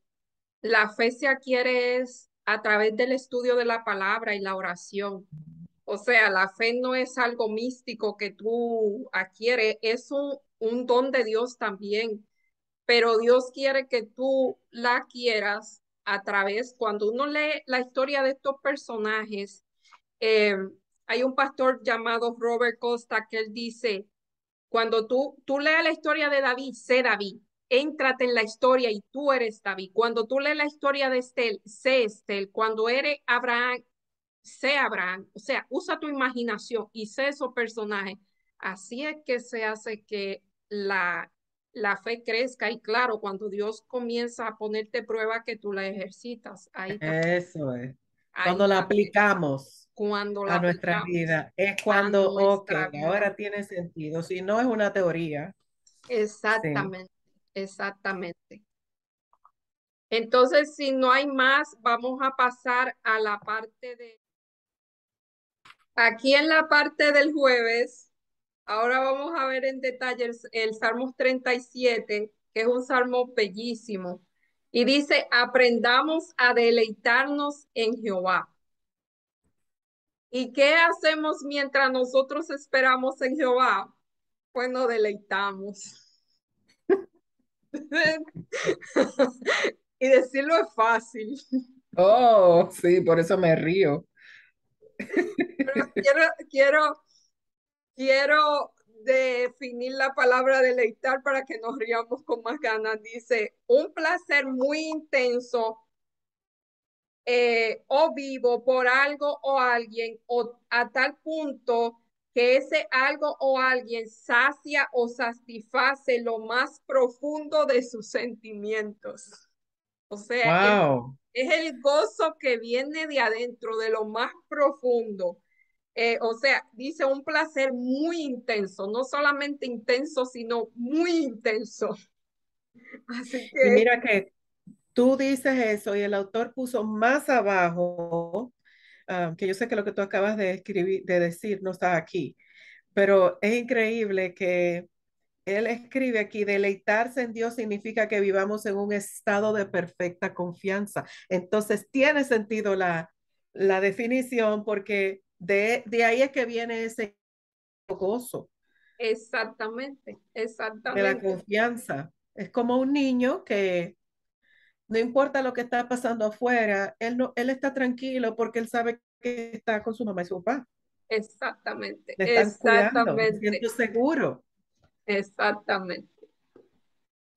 la fe se adquiere a través del estudio de la palabra y la oración. O sea, la fe no es algo místico que tú adquieres, es un don de Dios también. Pero Dios quiere que tú la quieras a través, cuando uno lee la historia de estos personajes, eh, hay un pastor llamado Robert Costa que él dice, cuando tú, tú leas la historia de David, sé David, éntrate en la historia y tú eres David. Cuando tú lees la historia de Estel, sé Estel. Cuando eres Abraham, sé Abraham. O sea, usa tu imaginación y sé esos personajes. Así es que se hace que la la fe crezca y claro, cuando Dios comienza a ponerte prueba que tú la ejercitas. Eso es. cuando la aplicamos cuando la a nuestra vida, es cuando, ok, ahora tiene sentido. Si no es una teoría. Exactamente, exactamente. Entonces, si no hay más, vamos a pasar a la parte de... Aquí en la parte del jueves Ahora vamos a ver en detalle el, Salmo 37, que es un salmo bellísimo. Y dice, aprendamos a deleitarnos en Jehová. ¿Y qué hacemos mientras nosotros esperamos en Jehová? Pues nos deleitamos. y decirlo es fácil. Oh, sí, por eso me río. quiero, quiero, quiero definir la palabra deleitar para que nos riamos con más ganas. Dice, un placer muy intenso eh, o vivo por algo o alguien o a tal punto que ese algo o alguien sacia o satisface lo más profundo de sus sentimientos. O sea, es el gozo que viene de adentro, de lo más profundo. Eh, o sea, dice un placer muy intenso, no solamente intenso, sino muy intenso. Así que... mira que tú dices eso y el autor puso más abajo, ah, que yo sé que lo que tú acabas de escribir, de decir no está aquí, pero es increíble que él escribe aquí, deleitarse en Dios significa que vivamos en un estado de perfecta confianza. Entonces tiene sentido la, la definición porque de, ahí es que viene ese gozo. Exactamente, exactamente. De la confianza. Es como un niño que no importa lo que está pasando afuera, él, no, él está tranquilo porque él sabe que está con su mamá y su papá. Exactamente. exactamente. seguro. Exactamente.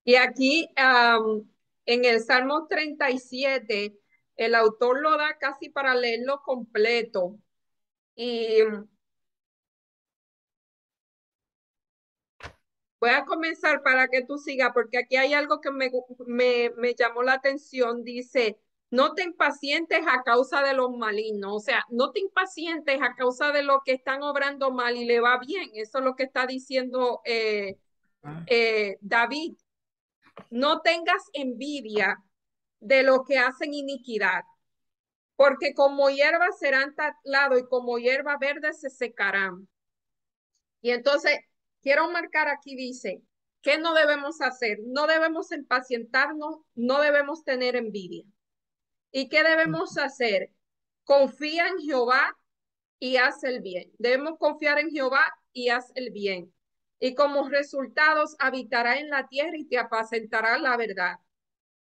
Y aquí en el Salmo 37, el autor lo da casi para leerlo completo, y voy a comenzar para que tú sigas, porque aquí hay algo que me, llamó la atención. Dice, no te impacientes a causa de los malignos, o sea, no te impacientes a causa de los que están obrando mal y le va bien. Eso es lo que está diciendo eh, ah. eh, David. No tengas envidia de los que hacen iniquidad, porque como hierba serán talado y como hierba verde se secarán. Y entonces quiero marcar aquí, dice, ¿qué no debemos hacer? No debemos impacientarnos, no debemos tener envidia. ¿Y qué debemos hacer? Confía en Jehová y haz el bien. Debemos confiar en Jehová y haz el bien. Y como resultados habitará en la tierra y te apacentará la verdad.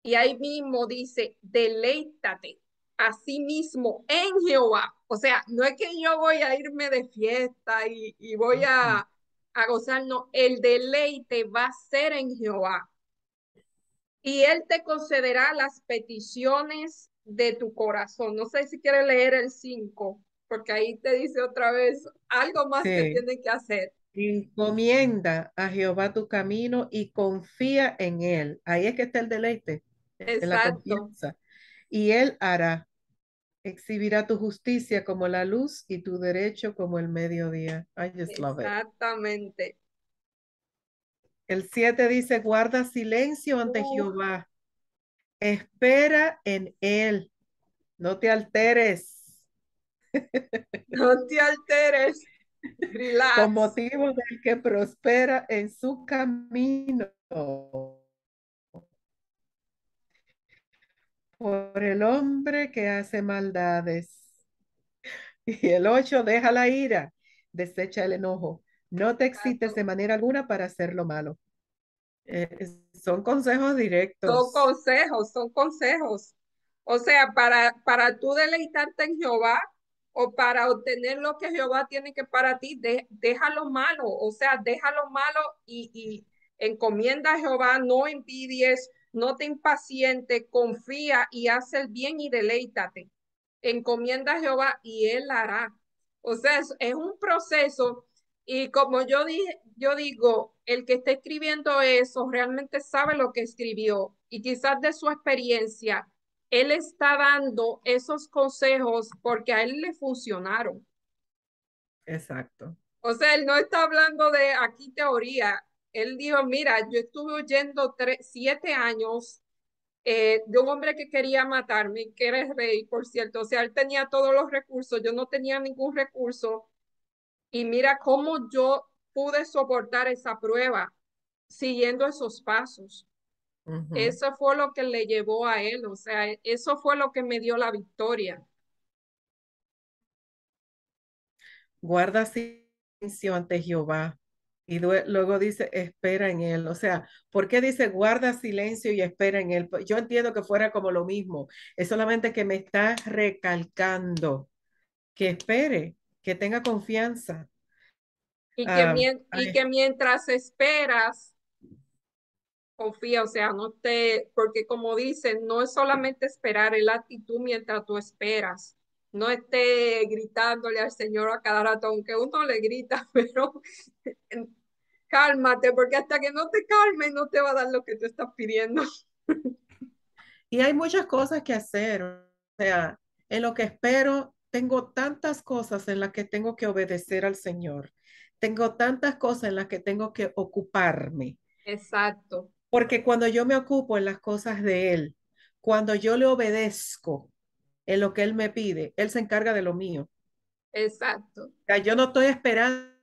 Y ahí mismo dice, deleítate a sí mismo en Jehová. O sea, no es que yo voy a irme de fiesta y, voy a, gozar, no, el deleite va a ser en Jehová. Y Él te concederá las peticiones de tu corazón. No sé si quieres leer el 5, porque ahí te dice otra vez algo más que tiene que hacer. Encomienda a Jehová tu camino y confía en Él. Ahí es que está el deleite. Exacto. Y Él hará exhibirá tu justicia como la luz y tu derecho como el mediodía. I just love it. Exactamente. El 7 dice, guarda silencio ante Jehová. Espera en él. No te alteres. No te alteres. Relax. Con motivo del que prospera en su camino por el hombre que hace maldades. Y el 8, deja la ira, desecha el enojo. No te excites de manera alguna para hacer lo malo. Eh, son consejos directos. Son consejos, son consejos. O sea, para, para tú deleitarte en Jehová o para obtener lo que Jehová tiene que para ti, de, deja lo malo. O sea, deja lo malo y, y encomienda a Jehová, no envidies, no te impaciente, confía y haz el bien y deleítate. Encomienda a Jehová y él hará. O sea, es, un proceso y como yo, yo digo, el que está escribiendo eso realmente sabe lo que escribió y quizás de su experiencia, él está dando esos consejos porque a él le funcionaron. Exacto. O sea, él no está hablando de aquí teoría, él dijo, mira, yo estuve huyendo tres, siete años eh, de un hombre que quería matarme, que era rey, por cierto. O sea, él tenía todos los recursos, yo no tenía ningún recurso. Y mira cómo yo pude soportar esa prueba siguiendo esos pasos. Eso fue lo que le llevó a él, o sea, eso fue lo que me dio la victoria. Guarda silencio ante Jehová y luego dice, espera en él. O sea, ¿por qué dice guarda silencio y espera en él? Pues, yo entiendo que fuera como lo mismo. Es solamente que me está recalcando que espere, que tenga confianza. Y que, ah, mientras esperas, confía, o sea, no te, porque como dicen, no es solamente esperar, es la actitud mientras tú esperas no esté gritándole al Señor a cada rato, aunque uno le grita, pero cálmate, porque hasta que no te calmes no te va a dar lo que tú estás pidiendo. Y hay muchas cosas que hacer, o sea, en lo que espero, tengo tantas cosas en las que tengo que obedecer al Señor, tengo tantas cosas en las que tengo que ocuparme. Exacto. Porque cuando yo me ocupo en las cosas de Él, cuando yo le obedezco, en lo que Él me pide. Él se encarga de lo mío. Exacto. yo no estoy esperando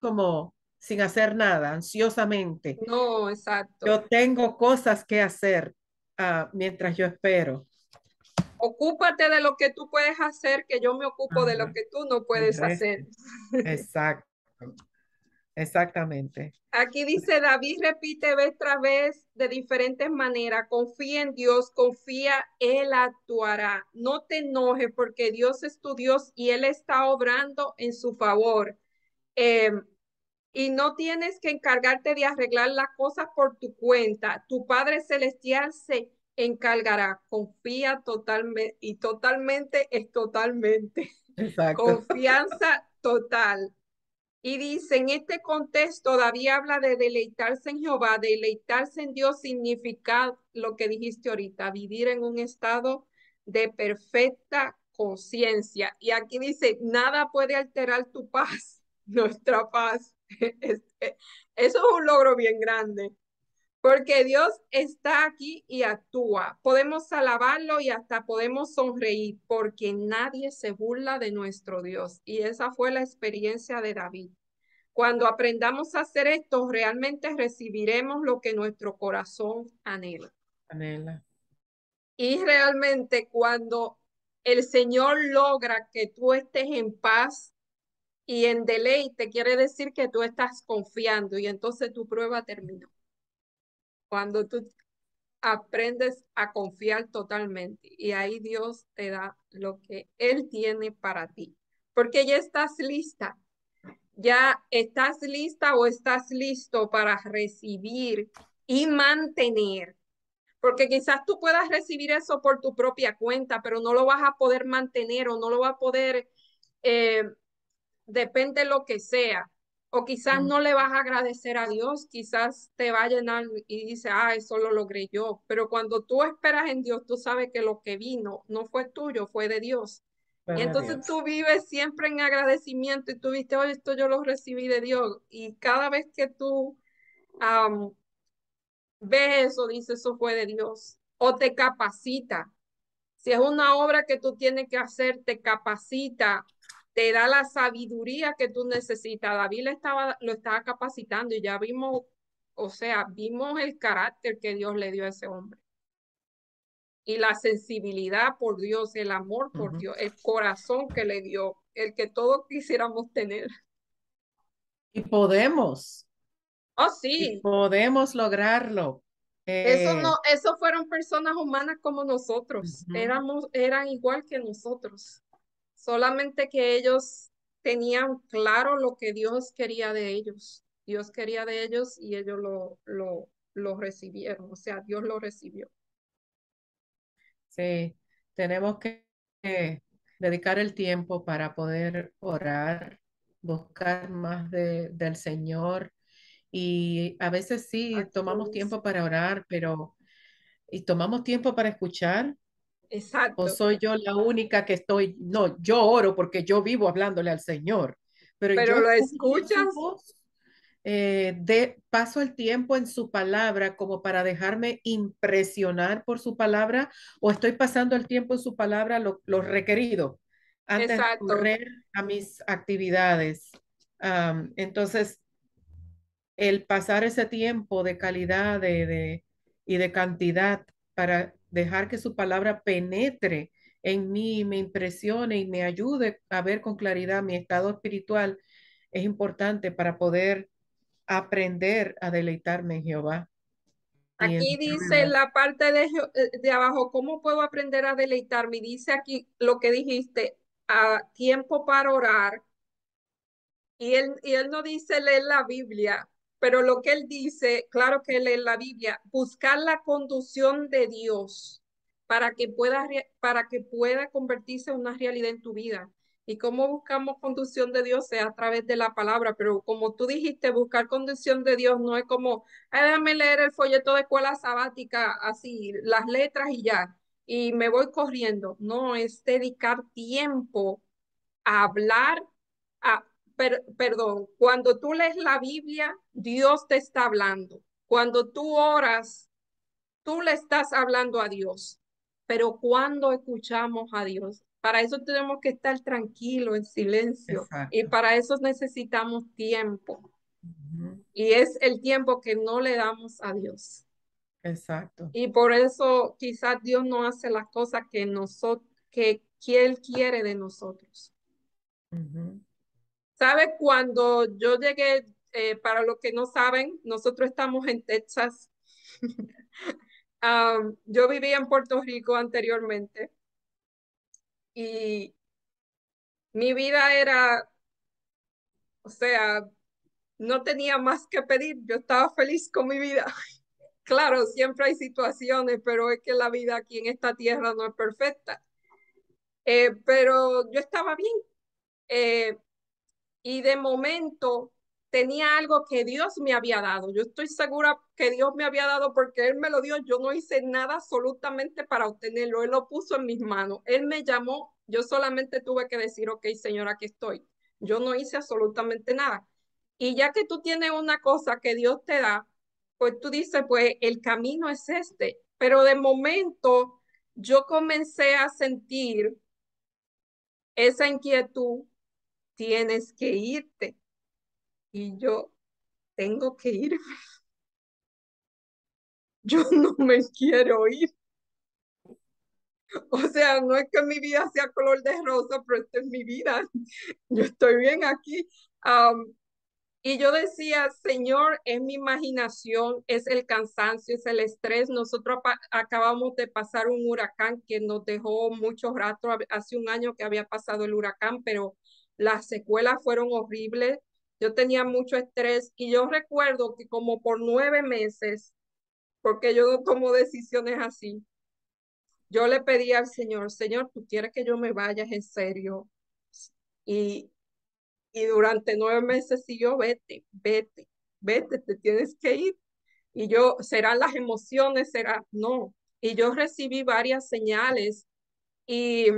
como sin hacer nada, ansiosamente. No, exacto. Yo tengo cosas que hacer ah, mientras yo espero. Ocúpate de lo que tú puedes hacer, que yo me ocupo de lo que tú no puedes hacer. Exacto. Exactamente. Aquí dice David, repite vez vez de diferentes maneras, confía en Dios, confía, Él actuará. No te enojes porque Dios es tu Dios y Él está obrando en su favor. Em, y no tienes que encargarte de arreglar las cosas por tu cuenta. Tu Padre Celestial se encargará. Confía totalmente y totalmente es totalmente. Confianza total. Y dice, en este contexto, todavía habla de deleitarse en Jehová. Deleitarse en Dios significa lo que dijiste ahorita, vivir en un estado de perfecta conciencia. Y aquí dice, nada puede alterar tu paz, nuestra paz. Eso es un logro bien grande porque Dios está aquí y actúa. Podemos alabarlo y hasta podemos sonreír, porque nadie se burla de nuestro Dios. Y esa fue la experiencia de David. Cuando aprendamos a hacer esto, realmente recibiremos lo que nuestro corazón anhela. Anhela. Y realmente cuando el Señor logra que tú estés en paz y en deleite, quiere decir que tú estás confiando y entonces tu prueba terminó cuando tú aprendes a confiar totalmente y ahí Dios te da lo que Él tiene para ti, porque ya estás lista, ya estás lista o estás listo para recibir y mantener, porque quizás tú puedas recibir eso por tu propia cuenta, pero no lo vas a poder mantener o no lo vas a poder, eh, depende de lo que sea, o quizás no le vas a agradecer a Dios, quizás te va a llenar y dice, ah, eso lo logré yo. Pero cuando tú esperas en Dios, tú sabes que lo que vino no fue tuyo, fue de Dios. y entonces tú vives siempre en agradecimiento y tú viste, oye, esto yo lo recibí de Dios. Y cada vez que tú ves eso, dices, eso fue de Dios. O te capacita. Si es una obra que tú tienes que hacer, te capacita te da la sabiduría que tú necesitas. David estaba, lo estaba capacitando y ya vimos, o sea, vimos el carácter que Dios le dio a ese hombre. Y la sensibilidad por Dios, el amor por Dios, el corazón que le dio, el que todos quisiéramos tener. Y podemos. Oh, sí. podemos lograrlo. Eso eh, no, eso fueron personas humanas como nosotros. Éramos, eran igual que nosotros solamente que ellos tenían claro lo que Dios quería de ellos. Dios quería de ellos y ellos lo, lo, recibieron, o sea, Dios lo recibió. Sí, tenemos que dedicar el tiempo para poder orar, buscar más del Señor y a veces sí, tomamos tiempo para orar, pero y tomamos tiempo para escuchar, Exacto. O soy yo la única que estoy, no, yo oro porque yo vivo hablándole al Señor. Pero, yo lo escuchas. Eh, de, paso el tiempo en su palabra como para dejarme impresionar por su palabra o estoy pasando el tiempo en su palabra lo, requerido antes de correr a mis actividades. entonces, el pasar ese tiempo de calidad y de cantidad para dejar que su palabra penetre en mí, me impresione y me ayude a ver con claridad mi estado espiritual, es importante para poder aprender a deleitarme en Jehová. Aquí dice la parte de, eh, de, abajo, ¿cómo puedo aprender a deleitarme? Dice aquí lo que dijiste, a tiempo para orar. Y él, y él no dice leer la Biblia, pero lo que él dice, claro que él en la Biblia, buscar la conducción de Dios para que pueda, para que pueda convertirse en una realidad en tu vida. Y cómo buscamos conducción de Dios es a través de la palabra, pero como tú dijiste, buscar conducción de Dios no es como, déjame leer el folleto de escuela sabática, así, las letras y ya, y me voy corriendo. No, es dedicar tiempo a hablar perdón, cuando tú lees la Biblia, Dios te está hablando. Cuando tú oras, tú le estás hablando a Dios. Pero cuando escuchamos a Dios, para eso tenemos que estar tranquilos, en silencio. Y para eso necesitamos tiempo. Y es el tiempo que no le damos a Dios. Exacto. Y por eso quizás Dios no hace las cosas que, nosotros, que, Él quiere de nosotros. Sabes, cuando yo llegué, eh, para los que no saben, nosotros estamos en Texas. yo vivía en Puerto Rico anteriormente y mi vida era, o sea, no tenía más que pedir, yo estaba feliz con mi vida. claro, siempre hay situaciones, pero es que la vida aquí en esta tierra no es perfecta. Eh, pero yo estaba bien. Eh, y de momento tenía algo que Dios me había dado. Yo estoy segura que Dios me había dado porque Él me lo dio. Yo no hice nada absolutamente para obtenerlo. Él lo puso en mis manos. Él me llamó. Yo solamente tuve que decir, ok, señora, aquí estoy. Yo no hice absolutamente nada. Y ya que tú tienes una cosa que Dios te da, pues tú dices, pues el camino es este. Pero de momento yo comencé a sentir esa inquietud tienes que irte. Y yo tengo que ir. Yo no me quiero ir. O sea, no es que mi vida sea color de rosa, pero esta es mi vida. Yo estoy bien aquí. y yo decía, Señor, es mi imaginación, es el cansancio, es el estrés. Nosotros acabamos de pasar un huracán que nos dejó mucho rato, hace un año que había pasado el huracán, pero las secuelas fueron horribles. Yo tenía mucho estrés y yo recuerdo que como por nueve meses, porque yo no tomo decisiones así, yo le pedí al Señor, Señor, tú quieres que yo me vaya en serio. Y, y durante nueve meses yo, vete, vete, vete, te tienes que ir. Y yo, serán las emociones, será, no. Y yo recibí varias señales y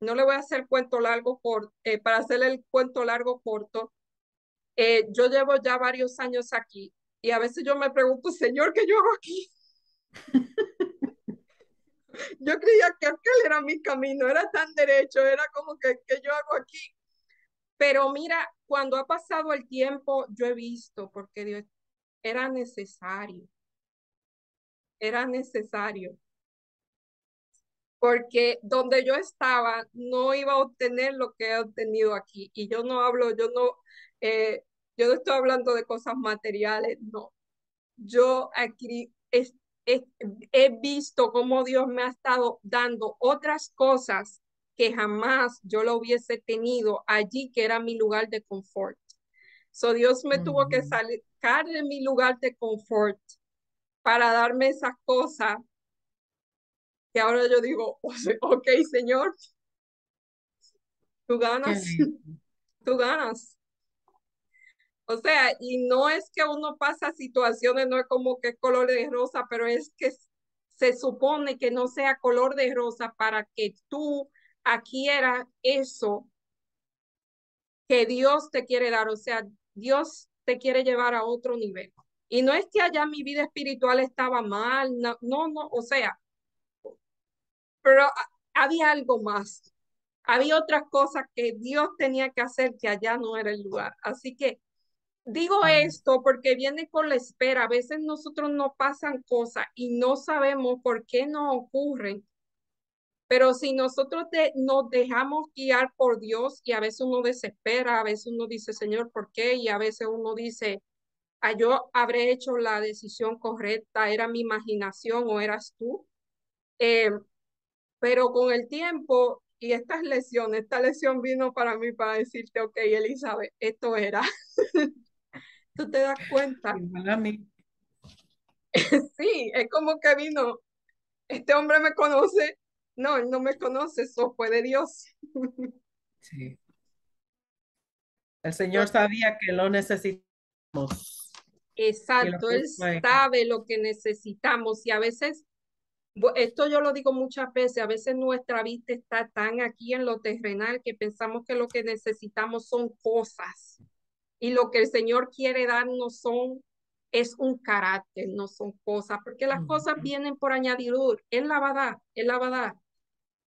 no le voy a hacer cuento largo corto. Eh, para hacer el cuento largo corto, eh, yo llevo ya varios años aquí y a veces yo me pregunto, Señor, ¿qué yo hago aquí? yo creía que aquel era mi camino, era tan derecho, era como que, ¿qué yo hago aquí? Pero mira, cuando ha pasado el tiempo, yo he visto, porque Dios, era necesario, era necesario porque donde yo estaba no iba a obtener lo que he obtenido aquí. Y yo no hablo, yo no, eh, yo no estoy hablando de cosas materiales, no. Yo aquí he visto cómo Dios me ha estado dando otras cosas que jamás yo lo hubiese tenido allí, que era mi lugar de confort. So Dios me tuvo que mm. sacar de mi lugar de confort para darme esas cosas ahora yo digo, ok, señor, tú ganas, tú ganas. O sea, y no es que uno pasa situaciones, no es como que color de rosa, pero es que se supone que no sea color de rosa para que tú adquieras eso que Dios te quiere dar. O sea, Dios te quiere llevar a otro nivel. Y no es que allá mi vida espiritual estaba mal, no, no o sea, pero había algo más. Había otras cosas que Dios tenía que hacer que allá no era el lugar. Así que digo esto porque viene con la espera. A veces nosotros no pasan cosas y no sabemos por qué no ocurren. Pero si nosotros de, nos dejamos guiar por Dios y a veces uno desespera, a veces uno dice, Señor, ¿por qué? Y a veces uno dice, ah, yo habré hecho la decisión correcta, era mi imaginación o eras tú. Em, pero con el tiempo y estas lesiones, esta lesión vino para mí para decirte, ok, Elizabeth, esto era. Tú te das cuenta. sí, es como que vino, este hombre me conoce, no, él no me conoce, eso fue de Dios. sí. El Señor pues sabía que lo necesitamos. Exacto, Él sabe lo que necesitamos y a veces esto yo lo digo muchas veces, a veces nuestra vista está tan aquí en lo terrenal que pensamos que lo que necesitamos son cosas y lo que el Señor quiere darnos son es un carácter, no son cosas, porque las cosas vienen por añadidura, es la verdad, es la verdad.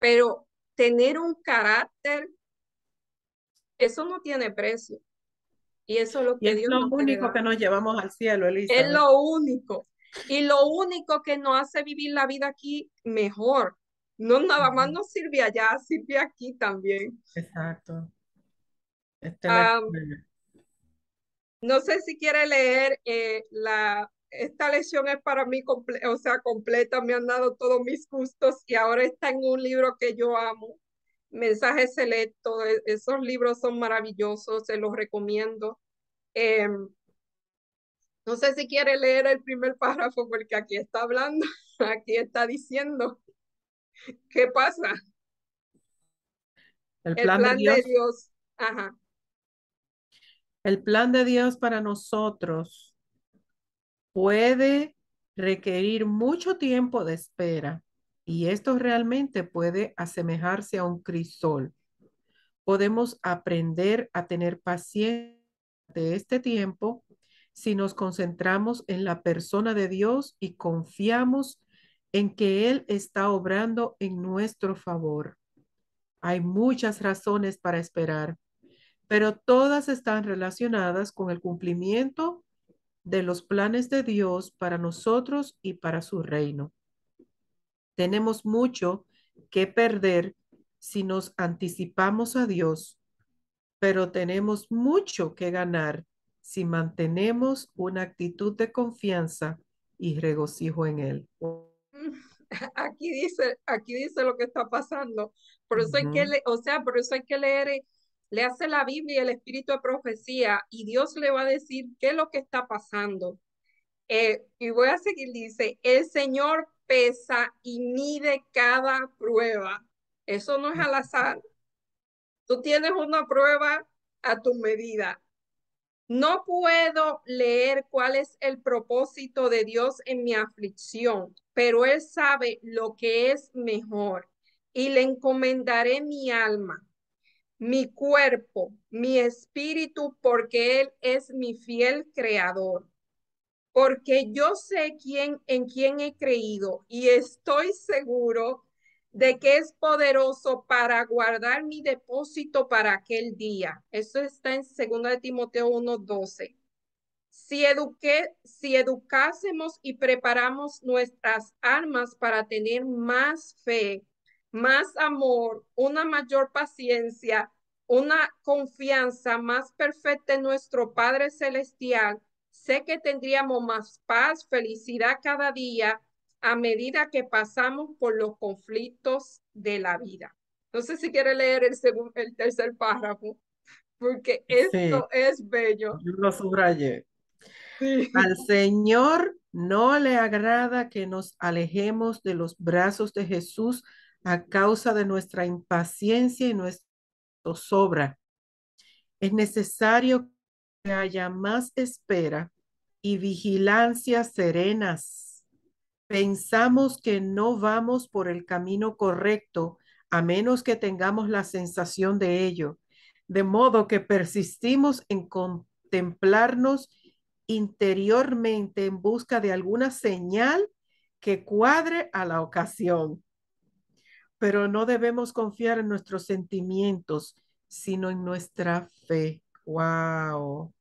Pero tener un carácter, eso no tiene precio. Y eso es lo que y es lo único que nos llevamos al cielo, Elisa. Es lo único. Y lo único que nos hace vivir la vida aquí mejor. No nada más nos sirve allá, sirve aquí también. Exacto. Este, no sé si quiere leer eh, la, esta lección es para mí, o sea, completa, me han dado todos mis gustos y ahora está en un libro que yo amo, Mensajes Selectos, e-, esos libros son maravillosos, se los recomiendo. Em, no sé si quiere leer el primer párrafo porque aquí está hablando, aquí está diciendo qué pasa. El plan, de, Dios. El plan de Dios para nosotros puede requerir mucho tiempo de espera y esto realmente puede asemejarse a un crisol. Podemos aprender a tener paciencia de este tiempo si nos concentramos en la persona de Dios y confiamos en que Él está obrando en nuestro favor. Hay muchas razones para esperar, pero todas están relacionadas con el cumplimiento de los planes de Dios para nosotros y para su reino. Tenemos mucho que perder si nos anticipamos a Dios, pero tenemos mucho que ganar si mantenemos una actitud de confianza y regocijo en Él. Aquí dice, aquí dice lo que está pasando. Por eso hay que, le, o sea, por eso hay que leer, eh, le hace la Biblia y el espíritu de profecía y Dios le va a decir qué es lo que está pasando. Eh, y voy a seguir, dice, el Señor pesa y mide cada prueba. Eso no es al azar. Tú tienes una prueba a tu medida no puedo leer cuál es el propósito de Dios en mi aflicción, pero Él sabe lo que es mejor y le encomendaré mi alma, mi cuerpo, mi espíritu, porque Él es mi fiel creador. Porque yo sé quién, en quién he creído y estoy seguro de que es poderoso para guardar mi depósito para aquel día. Eso está en 2 de Timoteo 1:12. Si, si educásemos y preparamos nuestras almas para tener más fe, más amor, una mayor paciencia, una confianza más perfecta en nuestro Padre Celestial, sé que tendríamos más paz, felicidad cada día a medida que pasamos por los conflictos de la vida. No sé si quiere leer el, segundo, el tercer párrafo, porque esto es bello. Yo lo subrayé. Al Señor no le agrada que nos alejemos de los brazos de Jesús a causa de nuestra impaciencia y nuestra sobra. Es necesario que haya más espera y vigilancia serenas Pensamos que no vamos por el camino correcto a menos que tengamos la sensación de ello, de modo que persistimos en contemplarnos interiormente en busca de alguna señal que cuadre a la ocasión. Pero no debemos confiar en nuestros sentimientos, sino en nuestra fe. ¡Wow!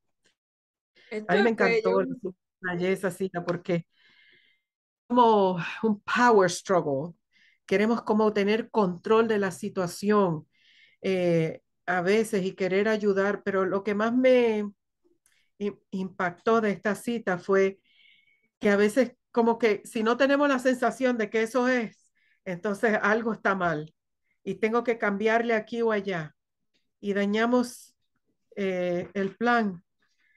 a mí me encantó la cita porque como un power struggle. Queremos como tener control de la situación eh, a veces y querer ayudar, pero lo que más me impactó de esta cita fue que a veces como que si no tenemos la sensación de que eso es, entonces algo está mal y tengo que cambiarle aquí o allá y dañamos eh, el plan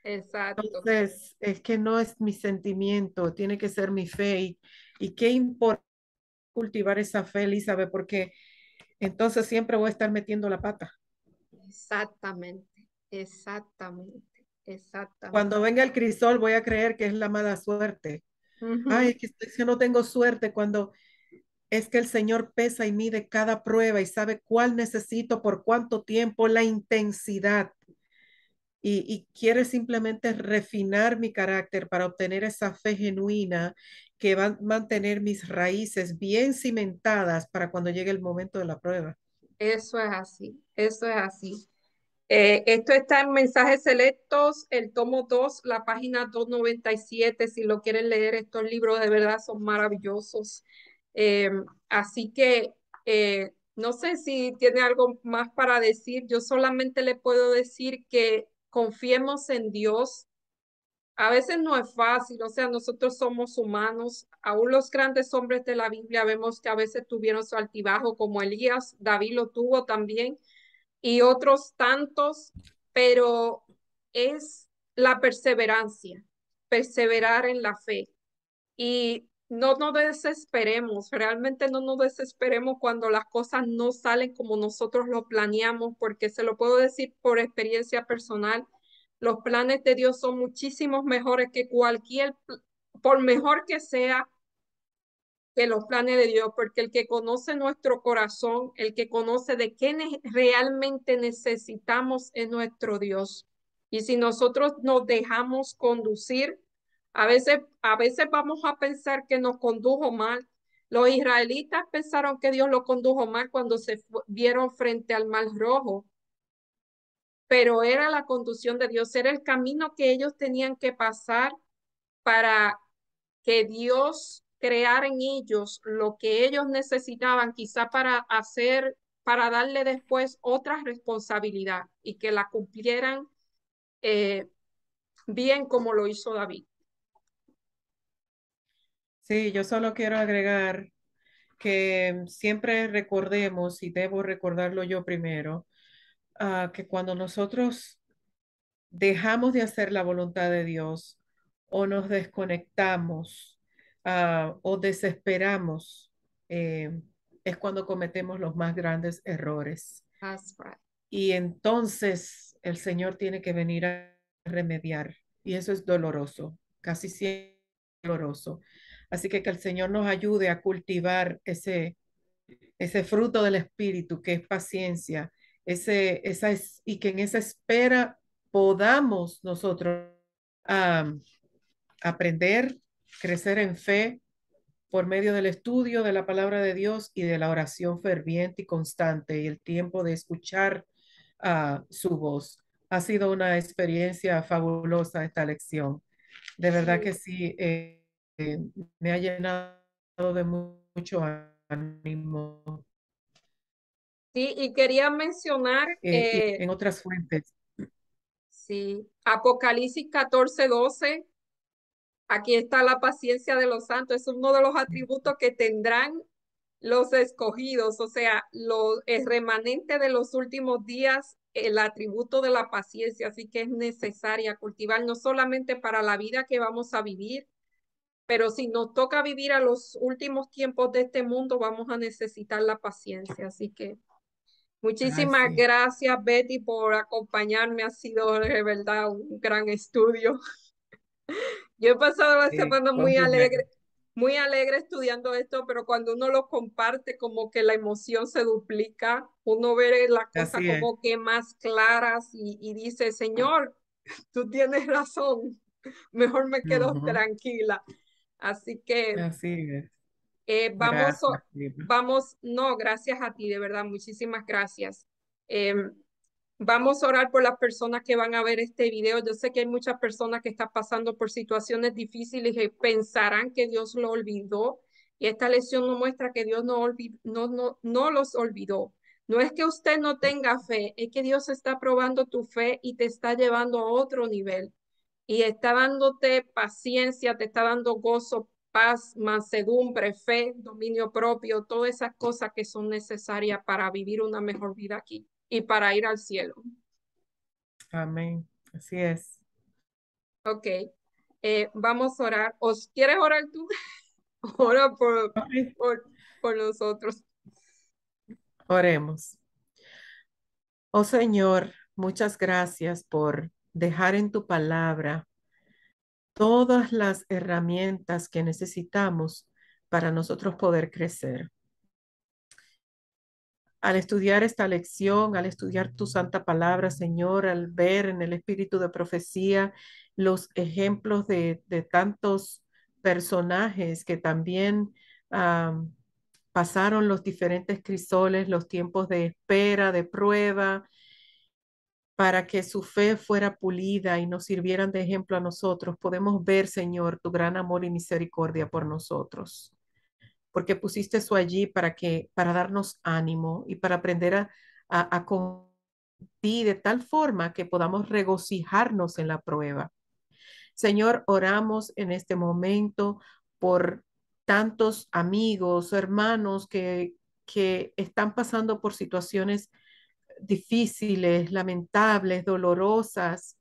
Exacto. Entonces, es que no es mi sentimiento, tiene que ser mi fe. Y, qué cultivar esa fe, Elizabeth, porque entonces siempre voy a estar metiendo la pata. Exactamente, exactamente, exactamente. Cuando venga el crisol voy a creer que es la mala suerte. Ay, que, que no tengo suerte cuando es que el Señor pesa y mide cada prueba y sabe cuál necesito, por cuánto tiempo, la intensidad y, quiere simplemente refinar mi carácter para obtener esa fe genuina que va a mantener mis raíces bien cimentadas para cuando llegue el momento de la prueba. Eso es así, eso es así. Eh, esto está en Mensajes Selectos, el tomo 2, la página 297, si lo quieren leer, estos libros de verdad son maravillosos. Eh, así que eh, no sé si tiene algo más para decir, yo solamente le puedo decir que confiemos en Dios. A veces no es fácil, o sea, nosotros somos humanos. Aún los grandes hombres de la Biblia vemos que a veces tuvieron su altibajo, como Elías, David lo tuvo también, y otros tantos, pero es la perseverancia, perseverar en la fe. Y no nos desesperemos, realmente no nos desesperemos cuando las cosas no salen como nosotros lo planeamos, porque se lo puedo decir por experiencia personal, los planes de Dios son muchísimos mejores que cualquier, por mejor que sea, que los planes de Dios, porque el que conoce nuestro corazón, el que conoce de qué realmente necesitamos es nuestro Dios. Y si nosotros nos dejamos conducir a veces, a veces vamos a pensar que nos condujo mal. Los israelitas pensaron que Dios lo condujo mal cuando se vieron frente al mar rojo, pero era la conducción de Dios, era el camino que ellos tenían que pasar para que Dios creara en ellos lo que ellos necesitaban, quizá para hacer, para darle después otra responsabilidad y que la cumplieran eh, bien como lo hizo David. Sí, yo solo quiero agregar que siempre recordemos, y debo recordarlo yo primero, ah, que cuando nosotros dejamos de hacer la voluntad de Dios o nos desconectamos ah, o desesperamos, eh, es cuando cometemos los más grandes errores. Y entonces el Señor tiene que venir a remediar. Y eso es doloroso, casi siempre doloroso. Así que que el Señor nos ayude a cultivar ese, ese fruto del Espíritu que es paciencia, ese, esa y que en esa espera podamos nosotros aprender, crecer en fe por medio del estudio de la palabra de Dios y de la oración ferviente y constante y el tiempo de escuchar ah, su voz. Ha sido una experiencia fabulosa esta lección. De verdad que sí. Eh, me ha llenado de mucho ánimo. Sí, y quería mencionar... Eh, en otras fuentes. Sí, Apocalipsis 14, Aquí está la paciencia de los santos. Es uno de los atributos que tendrán los escogidos, o sea, los, remanente de los últimos días, el atributo de la paciencia, así que es necesaria cultivar no solamente para la vida que vamos a vivir, pero si nos toca vivir a los últimos tiempos de este mundo, vamos a necesitar la paciencia. Así que muchísimas gracias, Betty, por acompañarme. Ha sido de verdad un gran estudio. Yo he pasado la semana muy alegre, muy alegre estudiando esto, pero cuando uno lo comparte, como que la emoción se duplica, uno ve las cosas como que más claras y, dice, Señor, tú tienes razón, mejor me quedo tranquila. Así que eh, vamos, vamos, no, gracias a ti, de verdad, muchísimas gracias. Em, vamos a orar por las personas que van a ver este video. Yo sé que hay muchas personas que están pasando por situaciones difíciles y pensarán que Dios lo olvidó. Y esta lección nos muestra que Dios no, no, no, no los olvidó. No es que usted no tenga fe, es que Dios está probando tu fe y te está llevando a otro nivel y está dándote paciencia, te está dando gozo, paz, mansedumbre, fe, dominio propio, todas esas cosas que son necesarias para vivir una mejor vida aquí y para ir al cielo. Amén. Así es. Ok. Eh, vamos a orar. ¿Os quieres orar tú? Ora por, por, por nosotros. Oremos. Oh Señor, muchas gracias por dejar en tu palabra todas las herramientas que necesitamos para nosotros poder crecer. Al estudiar esta lección, al estudiar tu santa palabra, Señor, al ver en el espíritu de profecía los ejemplos de, tantos personajes que también ah, pasaron los diferentes crisoles, los tiempos de espera, de prueba, para que su fe fuera pulida y nos sirvieran de ejemplo a nosotros, podemos ver, Señor, tu gran amor y misericordia por nosotros. Porque pusiste eso allí para que para darnos ánimo y para aprender a, a, de tal forma que podamos regocijarnos en la prueba. Señor, oramos en este momento por tantos amigos, hermanos que, que están pasando por situaciones difíciles, lamentables, dolorosas,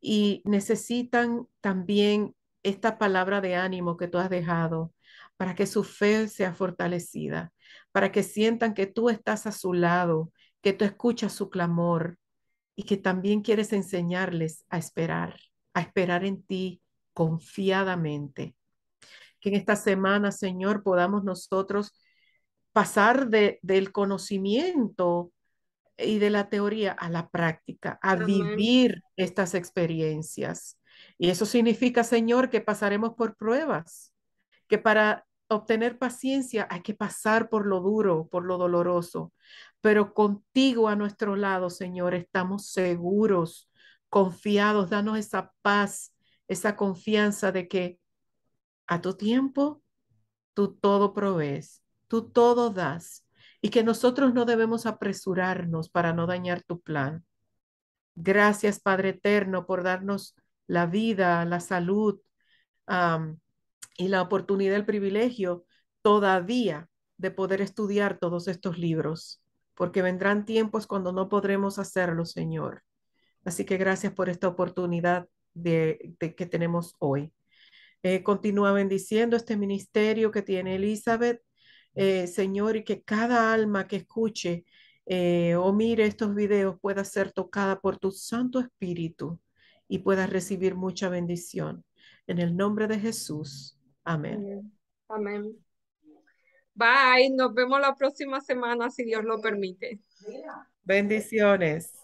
y necesitan también esta palabra de ánimo que tú has dejado para que su fe sea fortalecida, para que sientan que tú estás a su lado, que tú escuchas su clamor y que también quieres enseñarles a esperar, a esperar en ti confiadamente. Que en esta semana, Señor, podamos nosotros pasar del conocimiento y de la teoría a la práctica, a vivir estas experiencias. Y eso significa, Señor, que pasaremos por pruebas, que para obtener paciencia hay que pasar por lo duro, por lo doloroso, pero contigo a nuestro lado, Señor, estamos seguros, confiados, danos esa paz, esa confianza de que a tu tiempo tú todo provees, tú todo das y que nosotros no debemos apresurarnos para no dañar tu plan. Gracias, Padre Eterno, por darnos la vida, la salud y la oportunidad, el privilegio todavía de poder estudiar todos estos libros, porque vendrán tiempos cuando no podremos hacerlo, Señor. Así que gracias por esta oportunidad de, que tenemos hoy. Eh, continúa bendiciendo este ministerio que tiene Elizabeth eh, Señor, y que cada alma que escuche eh, o mire estos videos pueda ser tocada por tu Santo Espíritu y pueda recibir mucha bendición. En el nombre de Jesús. Amén. Amén. Bye. Nos vemos la próxima semana si Dios lo permite. Bendiciones.